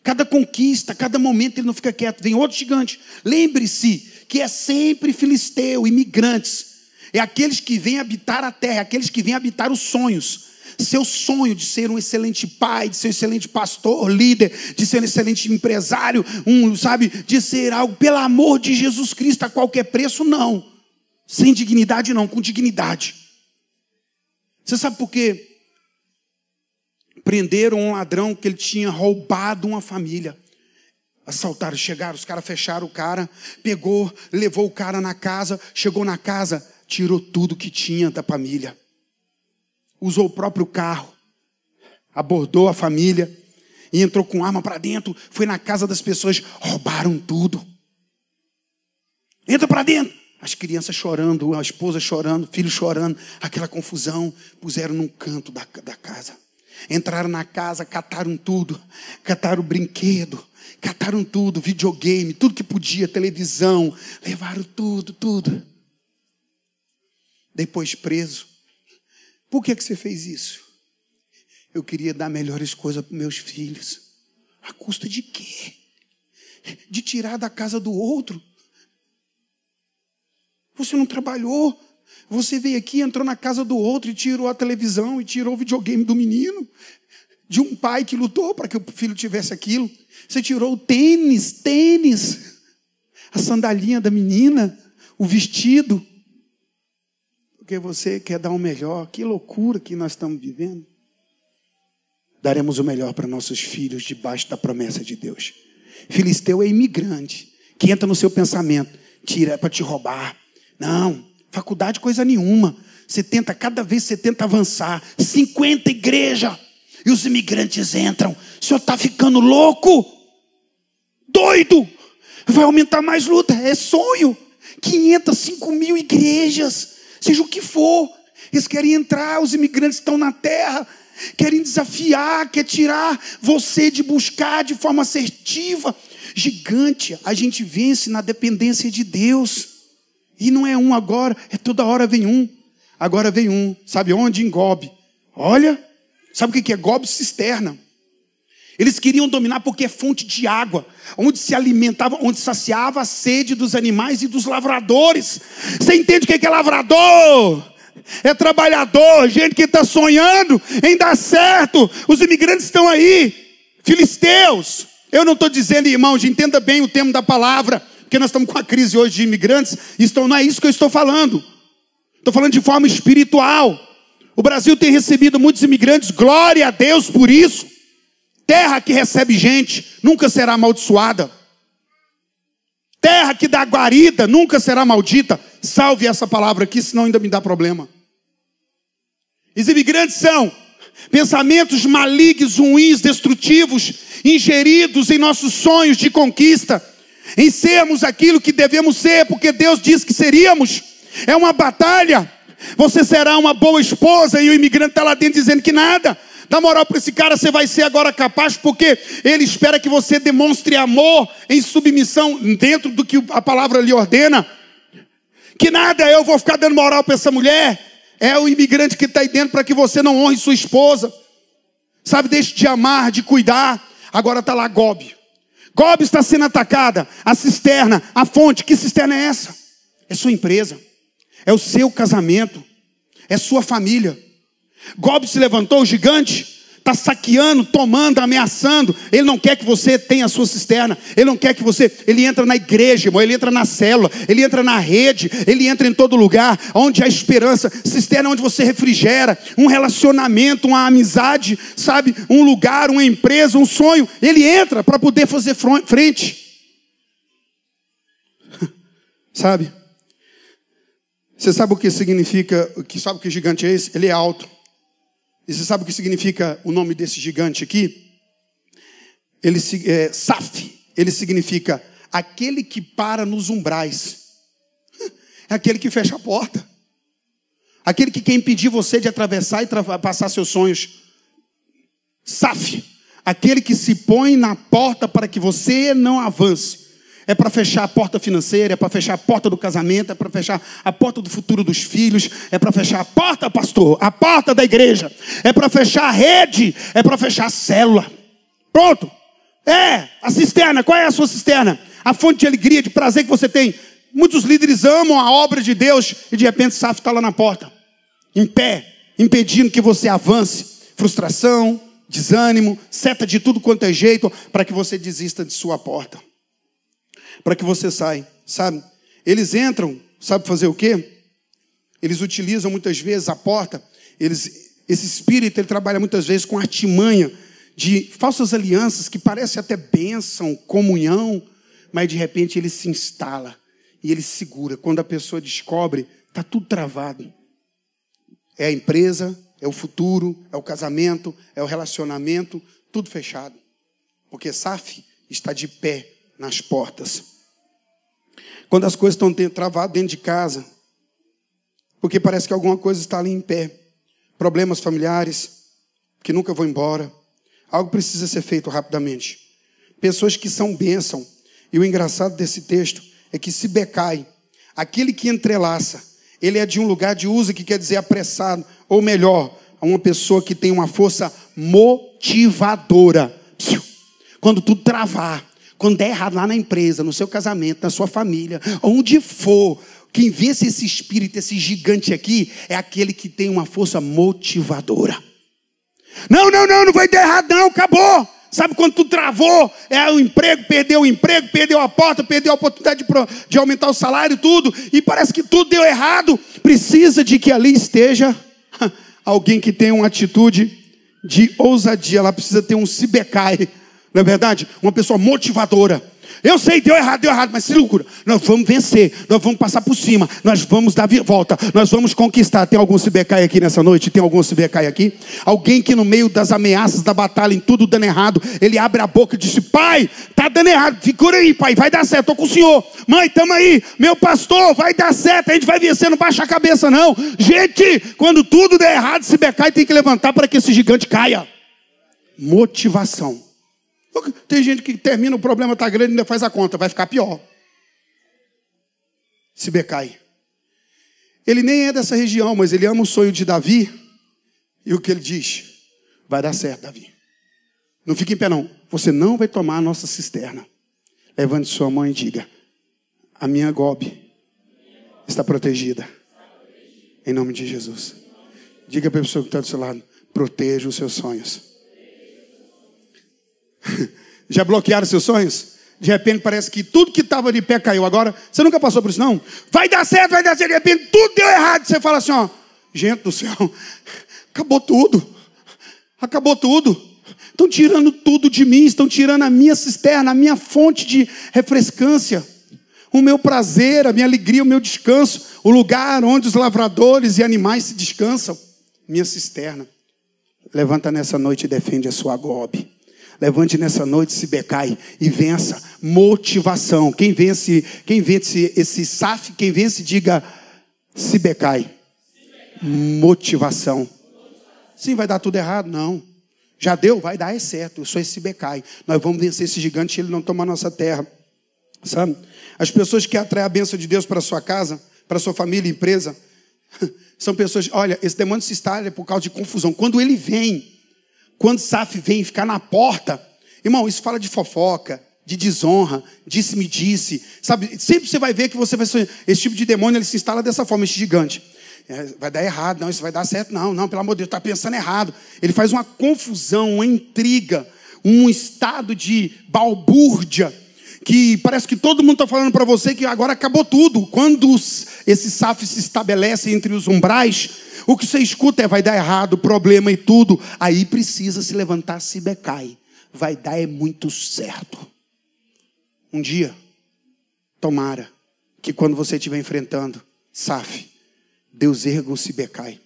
Cada conquista, cada momento ele não fica quieto. Vem outro gigante. Lembre-se que é sempre filisteu, imigrantes. É aqueles que vêm habitar a terra, é aqueles que vêm habitar os sonhos. Seu sonho de ser um excelente pai, de ser um excelente pastor, líder, de ser um excelente empresário, um, sabe, de ser algo pelo amor de Jesus Cristo a qualquer preço, não. Sem dignidade, não, com dignidade. Você sabe por quê? Prenderam um ladrão que ele tinha roubado uma família. Assaltaram, chegaram, os caras fecharam o cara, pegou, levou o cara na casa, chegou na casa, tirou tudo que tinha da família usou o próprio carro, abordou a família e entrou com arma para dentro, foi na casa das pessoas, roubaram tudo. Entra para dentro. As crianças chorando, a esposa chorando, filho chorando, aquela confusão, puseram num canto da, da casa. Entraram na casa, cataram tudo, cataram brinquedo, cataram tudo, videogame, tudo que podia, televisão, levaram tudo, tudo. Depois preso, por que, que você fez isso? Eu queria dar melhores coisas para meus filhos. A custa de quê? De tirar da casa do outro. Você não trabalhou. Você veio aqui, entrou na casa do outro e tirou a televisão e tirou o videogame do menino. De um pai que lutou para que o filho tivesse aquilo. Você tirou o tênis, tênis, a sandalinha da menina, o vestido porque você quer dar o melhor. Que loucura que nós estamos vivendo. Daremos o melhor para nossos filhos debaixo da promessa de Deus. Filisteu é imigrante que entra no seu pensamento, tira é para te roubar. Não, faculdade coisa nenhuma. Você tenta, cada vez você tenta avançar. 50 igreja e os imigrantes entram. O senhor está ficando louco? Doido? Vai aumentar mais luta? É sonho. 500, 5 mil igrejas seja o que for. Eles querem entrar, os imigrantes estão na terra, querem desafiar, quer tirar você de buscar de forma assertiva. Gigante, a gente vence na dependência de Deus. E não é um agora, é toda hora vem um. Agora vem um, sabe onde? Em Gobe. Olha, sabe o que é Gobe? Cisterna. Eles queriam dominar porque é fonte de água onde se alimentava, onde saciava a sede dos animais e dos lavradores. Você entende o que é, é lavrador? É trabalhador, gente que está sonhando em dar certo. Os imigrantes estão aí, filisteus. Eu não estou dizendo, irmãos, entenda bem o termo da palavra, porque nós estamos com a crise hoje de imigrantes. estão não é isso que eu estou falando. Estou falando de forma espiritual. O Brasil tem recebido muitos imigrantes, glória a Deus por isso. Terra que recebe gente nunca será amaldiçoada. Terra que dá guarida nunca será maldita. Salve essa palavra aqui, senão ainda me dá problema. Os imigrantes são pensamentos malignos, ruins, destrutivos, ingeridos em nossos sonhos de conquista, em sermos aquilo que devemos ser, porque Deus diz que seríamos. É uma batalha. Você será uma boa esposa e o imigrante está lá dentro dizendo que nada. Dá moral para esse cara, você vai ser agora capaz, porque ele espera que você demonstre amor em submissão dentro do que a palavra lhe ordena. Que nada, eu vou ficar dando moral para essa mulher. É o imigrante que está aí dentro para que você não honre sua esposa. Sabe, deixe de amar, de cuidar. Agora está lá Gobe. Gobe está sendo atacada. A cisterna, a fonte. Que cisterna é essa? É sua empresa. É o seu casamento. É sua família. Gob se levantou, o gigante, está saqueando, tomando, ameaçando. Ele não quer que você tenha a sua cisterna. Ele não quer que você. Ele entra na igreja, irmão. Ele entra na célula. Ele entra na rede. Ele entra em todo lugar. Onde há esperança. Cisterna onde você refrigera. Um relacionamento, uma amizade, sabe? Um lugar, uma empresa, um sonho. Ele entra para poder fazer frente. *laughs* sabe? Você sabe o que significa, sabe o que gigante é esse? Ele é alto. E você sabe o que significa o nome desse gigante aqui? Ele é, Saf, ele significa aquele que para nos umbrais. *laughs* É aquele que fecha a porta. Aquele que quer impedir você de atravessar e passar seus sonhos. Saf, aquele que se põe na porta para que você não avance é para fechar a porta financeira, é para fechar a porta do casamento, é para fechar a porta do futuro dos filhos, é para fechar a porta, pastor, a porta da igreja, é para fechar a rede, é para fechar a célula. Pronto. É, a cisterna, qual é a sua cisterna? A fonte de alegria, de prazer que você tem. Muitos líderes amam a obra de Deus e de repente Saf está lá na porta, em pé, impedindo que você avance. Frustração, desânimo, seta de tudo quanto é jeito para que você desista de sua porta para que você saia, sabe? Eles entram, sabe fazer o quê? Eles utilizam muitas vezes a porta, eles, esse espírito ele trabalha muitas vezes com artimanha de falsas alianças que parece até bênção, comunhão, mas de repente ele se instala e ele segura. Quando a pessoa descobre, está tudo travado. É a empresa, é o futuro, é o casamento, é o relacionamento, tudo fechado. Porque SAF está de pé nas portas. Quando as coisas estão travadas dentro de casa, porque parece que alguma coisa está ali em pé. Problemas familiares que nunca vão embora. Algo precisa ser feito rapidamente. Pessoas que são bênção. E o engraçado desse texto é que se becai, aquele que entrelaça, ele é de um lugar de uso que quer dizer apressado, ou melhor, uma pessoa que tem uma força motivadora. Quando tu travar, quando der errado lá na empresa, no seu casamento, na sua família, onde for, quem vê esse espírito, esse gigante aqui, é aquele que tem uma força motivadora. Não, não, não, não vai dar errado, não, acabou. Sabe quando tu travou? É o emprego, perdeu o emprego, perdeu a porta, perdeu a oportunidade de, de aumentar o salário, tudo, e parece que tudo deu errado. Precisa de que ali esteja *laughs* alguém que tenha uma atitude de ousadia, ela precisa ter um sibecai não é verdade? Uma pessoa motivadora. Eu sei, deu errado, deu errado, mas se segura. Nós vamos vencer, nós vamos passar por cima, nós vamos dar volta, nós vamos conquistar. Tem algum cibecai aqui nessa noite? Tem algum cibecai aqui? Alguém que no meio das ameaças, da batalha, em tudo dando errado, ele abre a boca e diz: Pai, tá dando errado, segura aí, pai, vai dar certo, estou com o senhor. Mãe, tamo aí, meu pastor, vai dar certo, a gente vai vencer, não baixa a cabeça não. Gente, quando tudo der errado, cibecai tem que levantar para que esse gigante caia. Motivação. Tem gente que termina, o problema está grande e ainda faz a conta, vai ficar pior. Se becai. Ele nem é dessa região, mas ele ama o sonho de Davi. E o que ele diz? Vai dar certo, Davi. Não fique em pé, não. Você não vai tomar a nossa cisterna. Levante sua mão e diga: A minha gobe está protegida. Em nome de Jesus. Diga para a pessoa que está do seu lado: Proteja os seus sonhos. *laughs* Já bloquearam seus sonhos? De repente parece que tudo que estava de pé caiu. Agora, você nunca passou por isso, não? Vai dar certo, vai dar certo. De repente tudo deu errado. Você fala assim: ó, gente do céu, *laughs* acabou tudo. Acabou tudo. Estão tirando tudo de mim, estão tirando a minha cisterna, a minha fonte de refrescância, o meu prazer, a minha alegria, o meu descanso, o lugar onde os lavradores e animais se descansam, minha cisterna. Levanta nessa noite e defende a sua gobe. Levante nessa noite se becai e vença motivação. Quem vence, quem vence esse SAF, quem vence, diga se becai. Motivação. Sim, vai dar tudo errado? Não. Já deu? Vai dar, é certo. Eu sou esse becai. Nós vamos vencer esse gigante ele não tomar nossa terra. Sabe? As pessoas que atraem a bênção de Deus para sua casa, para sua família e empresa, *laughs* são pessoas, olha, esse demônio se instala por causa de confusão. Quando ele vem, quando Saf vem ficar na porta, irmão, isso fala de fofoca, de desonra, disse-me disse, sabe? Sempre você vai ver que você vai esse tipo de demônio ele se instala dessa forma, esse gigante. É, vai dar errado, não, isso vai dar certo, não, não, pelo amor de Deus, está pensando errado. Ele faz uma confusão, uma intriga, um estado de balbúrdia, que parece que todo mundo está falando para você que agora acabou tudo. Quando os, esse Saf se estabelece entre os umbrais, o que você escuta é vai dar errado, problema e tudo. Aí precisa se levantar, se becai. Vai dar é muito certo. Um dia, tomara que quando você estiver enfrentando, safe, Deus erga o Sibecai.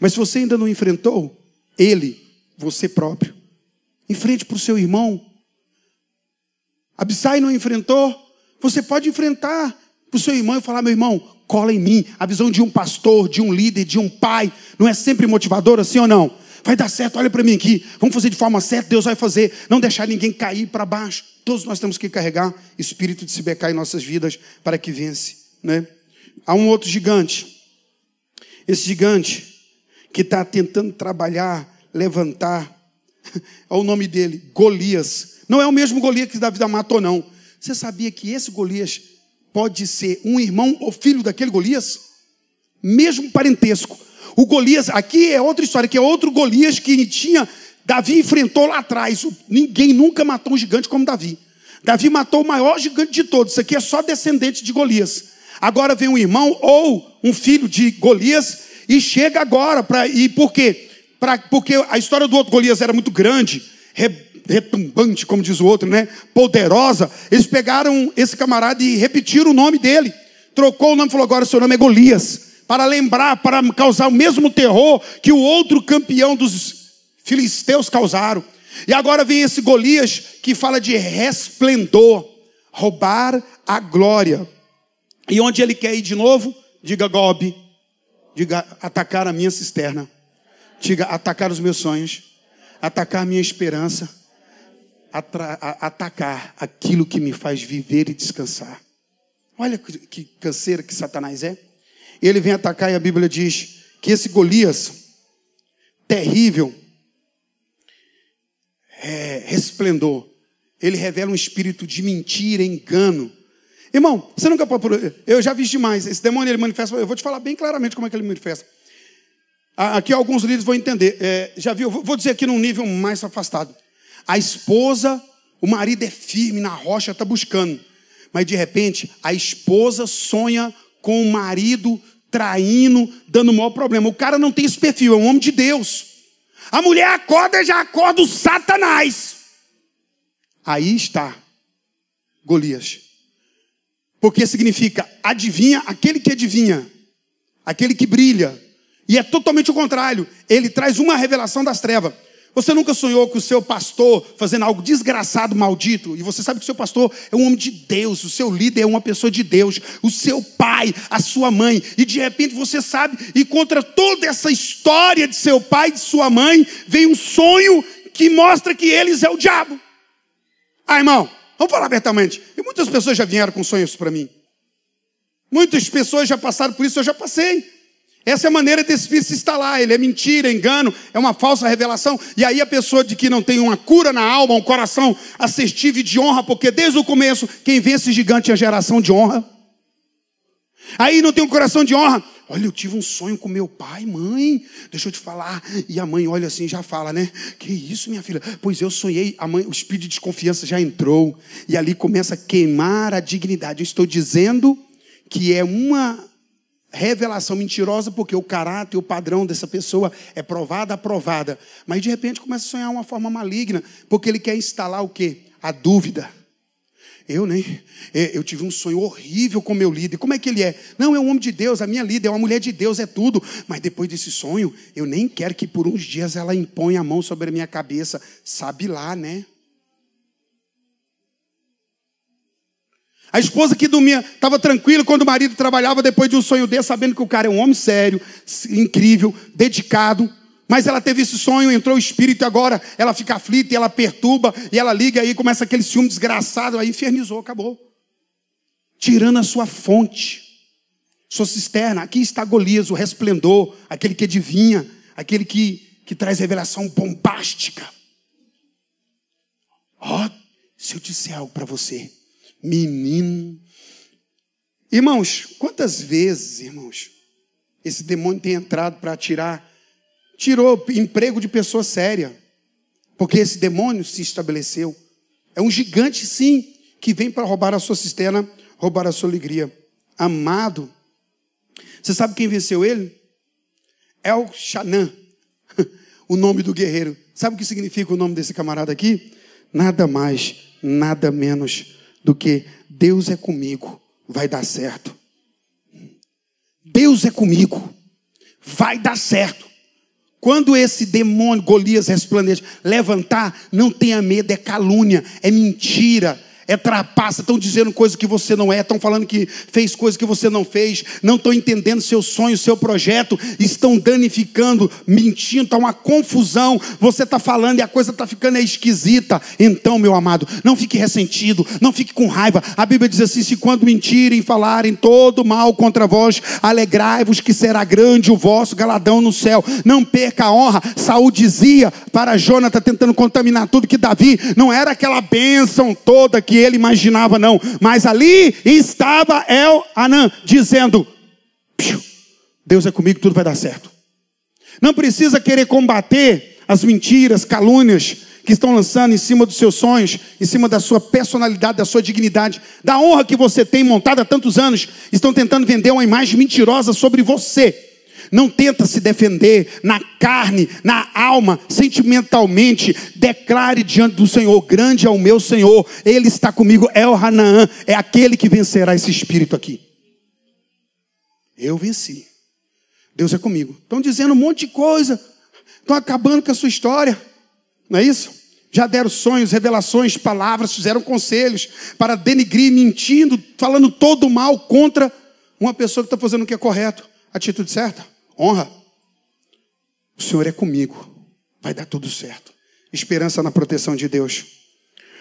Mas se você ainda não enfrentou, ele, você próprio. Enfrente para o seu irmão. Abissai não enfrentou, você pode enfrentar para o seu irmão e falar: meu irmão, cola em mim. A visão de um pastor, de um líder, de um pai, não é sempre motivadora, sim ou não? Vai dar certo, olha para mim aqui. Vamos fazer de forma certa, Deus vai fazer. Não deixar ninguém cair para baixo. Todos nós temos que carregar espírito de se becar em nossas vidas para que vence. Né? Há um outro gigante. Esse gigante que está tentando trabalhar, levantar. *laughs* Olha o nome dele, Golias. Não é o mesmo Golias que Davi matou, não. Você sabia que esse Golias pode ser um irmão ou filho daquele Golias, mesmo parentesco. O Golias, aqui é outra história, que é outro Golias que tinha, Davi enfrentou lá atrás. Ninguém nunca matou um gigante como Davi. Davi matou o maior gigante de todos. Isso aqui é só descendente de Golias. Agora vem um irmão ou um filho de Golias e chega agora para. ir por quê? Pra, porque a história do outro Golias era muito grande, retumbante, como diz o outro, né? Poderosa. Eles pegaram esse camarada e repetiram o nome dele. Trocou o nome, falou: agora seu nome é Golias. Para lembrar, para causar o mesmo terror que o outro campeão dos filisteus causaram. E agora vem esse Golias que fala de resplendor, roubar a glória. E onde ele quer ir de novo? Diga Gob. Diga atacar a minha cisterna. Diga atacar os meus sonhos atacar a minha esperança, atacar aquilo que me faz viver e descansar. Olha que canseira que Satanás é. Ele vem atacar e a Bíblia diz que esse Golias, terrível, é, resplendor, ele revela um espírito de mentira, engano. Irmão, você nunca pode. Eu já vi demais. Esse demônio ele manifesta. Eu vou te falar bem claramente como é que ele manifesta. Aqui alguns livros vão entender. É, já viu? Vou dizer aqui num nível mais afastado. A esposa, o marido é firme na rocha, está buscando. Mas de repente, a esposa sonha com o marido traindo, dando maior problema. O cara não tem esse perfil, é um homem de Deus. A mulher acorda, e já acorda o Satanás. Aí está Golias. Porque significa adivinha aquele que adivinha, aquele que brilha. E é totalmente o contrário. Ele traz uma revelação das trevas. Você nunca sonhou com o seu pastor fazendo algo desgraçado, maldito, e você sabe que o seu pastor é um homem de Deus, o seu líder é uma pessoa de Deus, o seu pai, a sua mãe, e de repente você sabe, e contra toda essa história de seu pai, de sua mãe, vem um sonho que mostra que eles é o diabo. Ah, irmão, vamos falar abertamente. E muitas pessoas já vieram com sonhos para mim. Muitas pessoas já passaram por isso, eu já passei. Essa é a maneira desse vício se instalar. Ele é mentira, é engano, é uma falsa revelação. E aí a pessoa de que não tem uma cura na alma, um coração assertivo e de honra, porque desde o começo quem vê esse gigante é a geração de honra. Aí não tem um coração de honra. Olha, eu tive um sonho com meu pai, mãe. Deixa eu te falar. E a mãe olha assim, já fala, né? Que isso, minha filha? Pois eu sonhei. A mãe, o espírito de desconfiança já entrou e ali começa a queimar a dignidade. Eu estou dizendo que é uma revelação mentirosa, porque o caráter, o padrão dessa pessoa é provada, aprovada. Mas de repente começa a sonhar uma forma maligna, porque ele quer instalar o quê? A dúvida. Eu nem. Né? É, eu tive um sonho horrível com meu líder. Como é que ele é? Não, é um homem de Deus, a minha líder, é uma mulher de Deus, é tudo. Mas depois desse sonho, eu nem quero que por uns dias ela imponha a mão sobre a minha cabeça. Sabe lá, né? A esposa que dormia, estava tranquila quando o marido trabalhava depois de um sonho desse, sabendo que o cara é um homem sério, incrível, dedicado. Mas ela teve esse sonho, entrou o espírito, agora ela fica aflita e ela perturba, e ela liga aí começa aquele ciúme desgraçado, aí infernizou, acabou. Tirando a sua fonte, sua cisterna, aqui está Golias, o resplendor, aquele que adivinha, aquele que, que traz revelação bombástica. Ó, oh, se eu disser algo para você, Menino. Irmãos, quantas vezes, irmãos, esse demônio tem entrado para tirar, tirou emprego de pessoa séria, porque esse demônio se estabeleceu. É um gigante, sim, que vem para roubar a sua cisterna, roubar a sua alegria. Amado, você sabe quem venceu ele? É o Xanã, o nome do guerreiro. Sabe o que significa o nome desse camarada aqui? Nada mais, nada menos do que Deus é comigo, vai dar certo. Deus é comigo, vai dar certo. Quando esse demônio, Golias, resplandece, levantar, não tenha medo, é calúnia, é mentira é trapaça, estão dizendo coisa que você não é, estão falando que fez coisa que você não fez, não estão entendendo seu sonho, seu projeto, estão danificando, mentindo, está uma confusão. Você está falando e a coisa está ficando é esquisita. Então, meu amado, não fique ressentido, não fique com raiva. A Bíblia diz assim: se quando mentirem, falarem todo mal contra vós, alegrai-vos que será grande o vosso galadão no céu. Não perca a honra. Saúl dizia para Jonathan, tá tentando contaminar tudo, que Davi não era aquela bênção toda que que ele imaginava, não. Mas ali estava El Anã, dizendo: Deus é comigo, tudo vai dar certo. Não precisa querer combater as mentiras, calúnias que estão lançando em cima dos seus sonhos, em cima da sua personalidade, da sua dignidade, da honra que você tem montada há tantos anos, estão tentando vender uma imagem mentirosa sobre você não tenta se defender na carne, na alma, sentimentalmente. Declare diante do Senhor: Grande é o meu Senhor, Ele está comigo. É o Hanaã, é aquele que vencerá esse espírito aqui. Eu venci. Deus é comigo. Estão dizendo um monte de coisa, estão acabando com a sua história, não é isso? Já deram sonhos, revelações, palavras, fizeram conselhos para denigrir, mentindo, falando todo mal contra uma pessoa que está fazendo o que é correto. Atitude certa? honra. O Senhor é comigo, vai dar tudo certo. Esperança na proteção de Deus.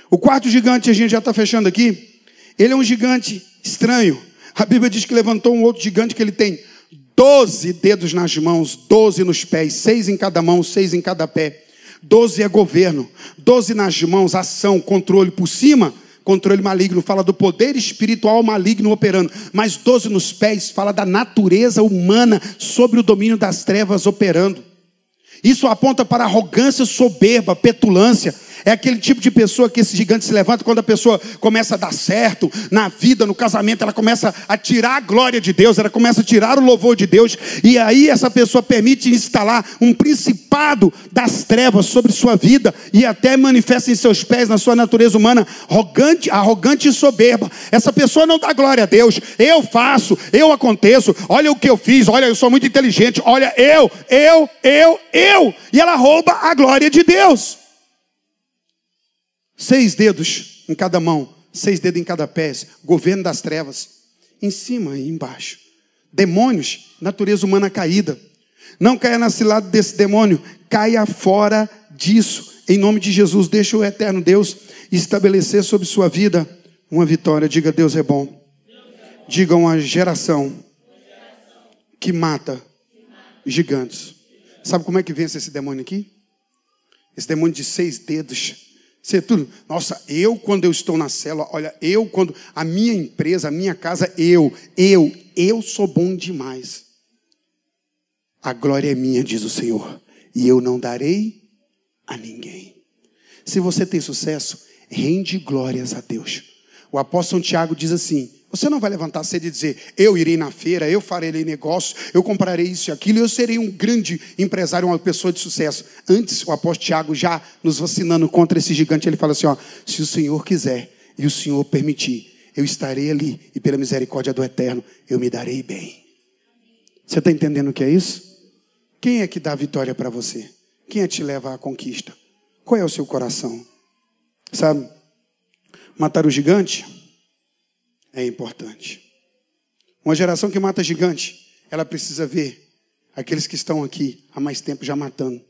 O quarto gigante, a gente já está fechando aqui, ele é um gigante estranho. A Bíblia diz que levantou um outro gigante que ele tem doze dedos nas mãos, doze nos pés, seis em cada mão, seis em cada pé. Doze é governo, doze nas mãos, ação, controle por cima controle maligno, fala do poder espiritual maligno operando. Mas 12 nos pés fala da natureza humana sobre o domínio das trevas operando. Isso aponta para arrogância soberba, petulância, é aquele tipo de pessoa que esse gigante se levanta quando a pessoa começa a dar certo na vida, no casamento, ela começa a tirar a glória de Deus, ela começa a tirar o louvor de Deus, e aí essa pessoa permite instalar um principado das trevas sobre sua vida e até manifesta em seus pés, na sua natureza humana, arrogante, arrogante e soberba. Essa pessoa não dá glória a Deus. Eu faço, eu aconteço, olha o que eu fiz, olha, eu sou muito inteligente, olha, eu, eu, eu, eu. E ela rouba a glória de Deus. Seis dedos em cada mão, seis dedos em cada pé, governo das trevas, em cima e embaixo. Demônios, natureza humana caída. Não caia na cilada desse demônio, caia fora disso. Em nome de Jesus, deixa o eterno Deus estabelecer sobre sua vida uma vitória. Diga, Deus é bom. Diga uma geração que mata gigantes. Sabe como é que vence esse demônio aqui? Esse demônio de seis dedos ser é tudo. Nossa, eu quando eu estou na célula, olha, eu quando a minha empresa, a minha casa, eu, eu, eu sou bom demais. A glória é minha, diz o Senhor, e eu não darei a ninguém. Se você tem sucesso, rende glórias a Deus. O apóstolo Tiago diz assim: você não vai levantar cedo e dizer: eu irei na feira, eu farei negócio, eu comprarei isso e aquilo, eu serei um grande empresário, uma pessoa de sucesso. Antes, o apóstolo Tiago já nos vacinando contra esse gigante, ele fala assim: ó, se o Senhor quiser e o Senhor permitir, eu estarei ali e pela misericórdia do Eterno eu me darei bem. Você está entendendo o que é isso? Quem é que dá a vitória para você? Quem é que te leva à conquista? Qual é o seu coração? Sabe? Matar o gigante? é importante. Uma geração que mata gigante, ela precisa ver aqueles que estão aqui há mais tempo já matando.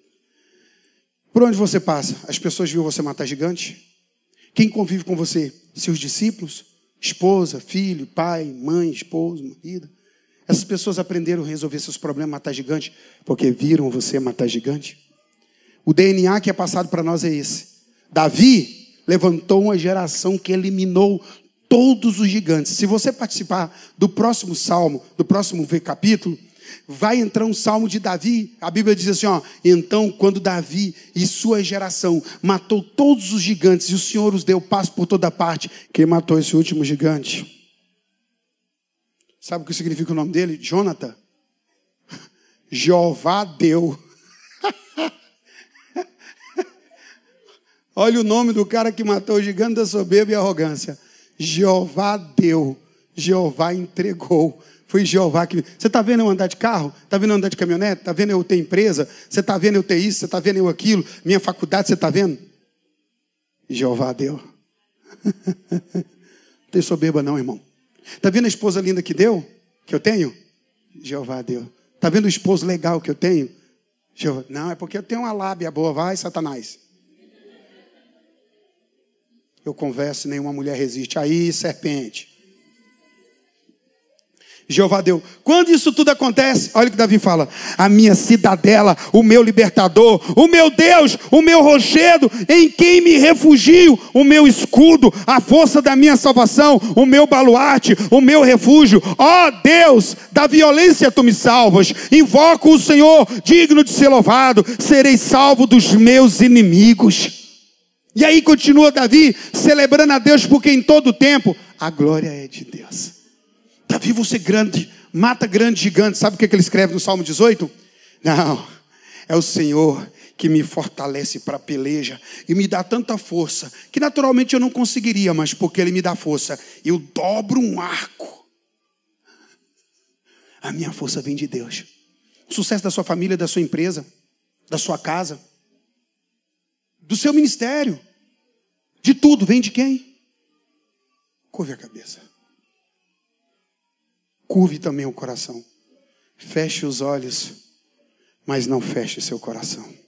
Por onde você passa, as pessoas viram você matar gigante? Quem convive com você? Seus discípulos? Esposa, filho, pai, mãe, esposo, marido? Essas pessoas aprenderam a resolver seus problemas, matar gigante, porque viram você matar gigante? O DNA que é passado para nós é esse. Davi levantou uma geração que eliminou todos os gigantes. Se você participar do próximo salmo, do próximo capítulo, vai entrar um salmo de Davi. A Bíblia diz assim: ó, então, quando Davi e sua geração matou todos os gigantes e o Senhor os deu passo por toda parte, quem matou esse último gigante? Sabe o que significa o nome dele? Jonathan. *laughs* Jeová deu. *laughs* Olha o nome do cara que matou o gigante da soberba e arrogância. Jeová deu, Jeová entregou. Foi Jeová que. Você está vendo eu andar de carro? Está vendo eu andar de caminhonete? Está vendo eu ter empresa? Você está vendo eu ter isso? Você está vendo eu aquilo? Minha faculdade, você está vendo? Jeová deu. *laughs* não tem soberba, não, irmão. Está vendo a esposa linda que deu? Que eu tenho? Jeová deu. Está vendo o esposo legal que eu tenho? Jeová. Não, é porque eu tenho uma lábia boa. Vai, Satanás. Eu converso e nenhuma mulher resiste. Aí, serpente. Jeová deu. Quando isso tudo acontece, olha o que Davi fala: a minha cidadela, o meu libertador, o meu Deus, o meu rochedo, em quem me refugio, o meu escudo, a força da minha salvação, o meu baluarte, o meu refúgio. Ó oh, Deus, da violência tu me salvas. Invoco o Senhor, digno de ser louvado, serei salvo dos meus inimigos. E aí continua Davi celebrando a Deus, porque em todo tempo a glória é de Deus. Davi, você grande, mata grande gigante. Sabe o que, é que ele escreve no Salmo 18? Não, é o Senhor que me fortalece para a peleja e me dá tanta força que naturalmente eu não conseguiria, mas porque Ele me dá força, eu dobro um arco. A minha força vem de Deus. O sucesso da sua família, da sua empresa, da sua casa, do seu ministério, de tudo, vem de quem? Curve a cabeça. Curve também o coração. Feche os olhos, mas não feche seu coração.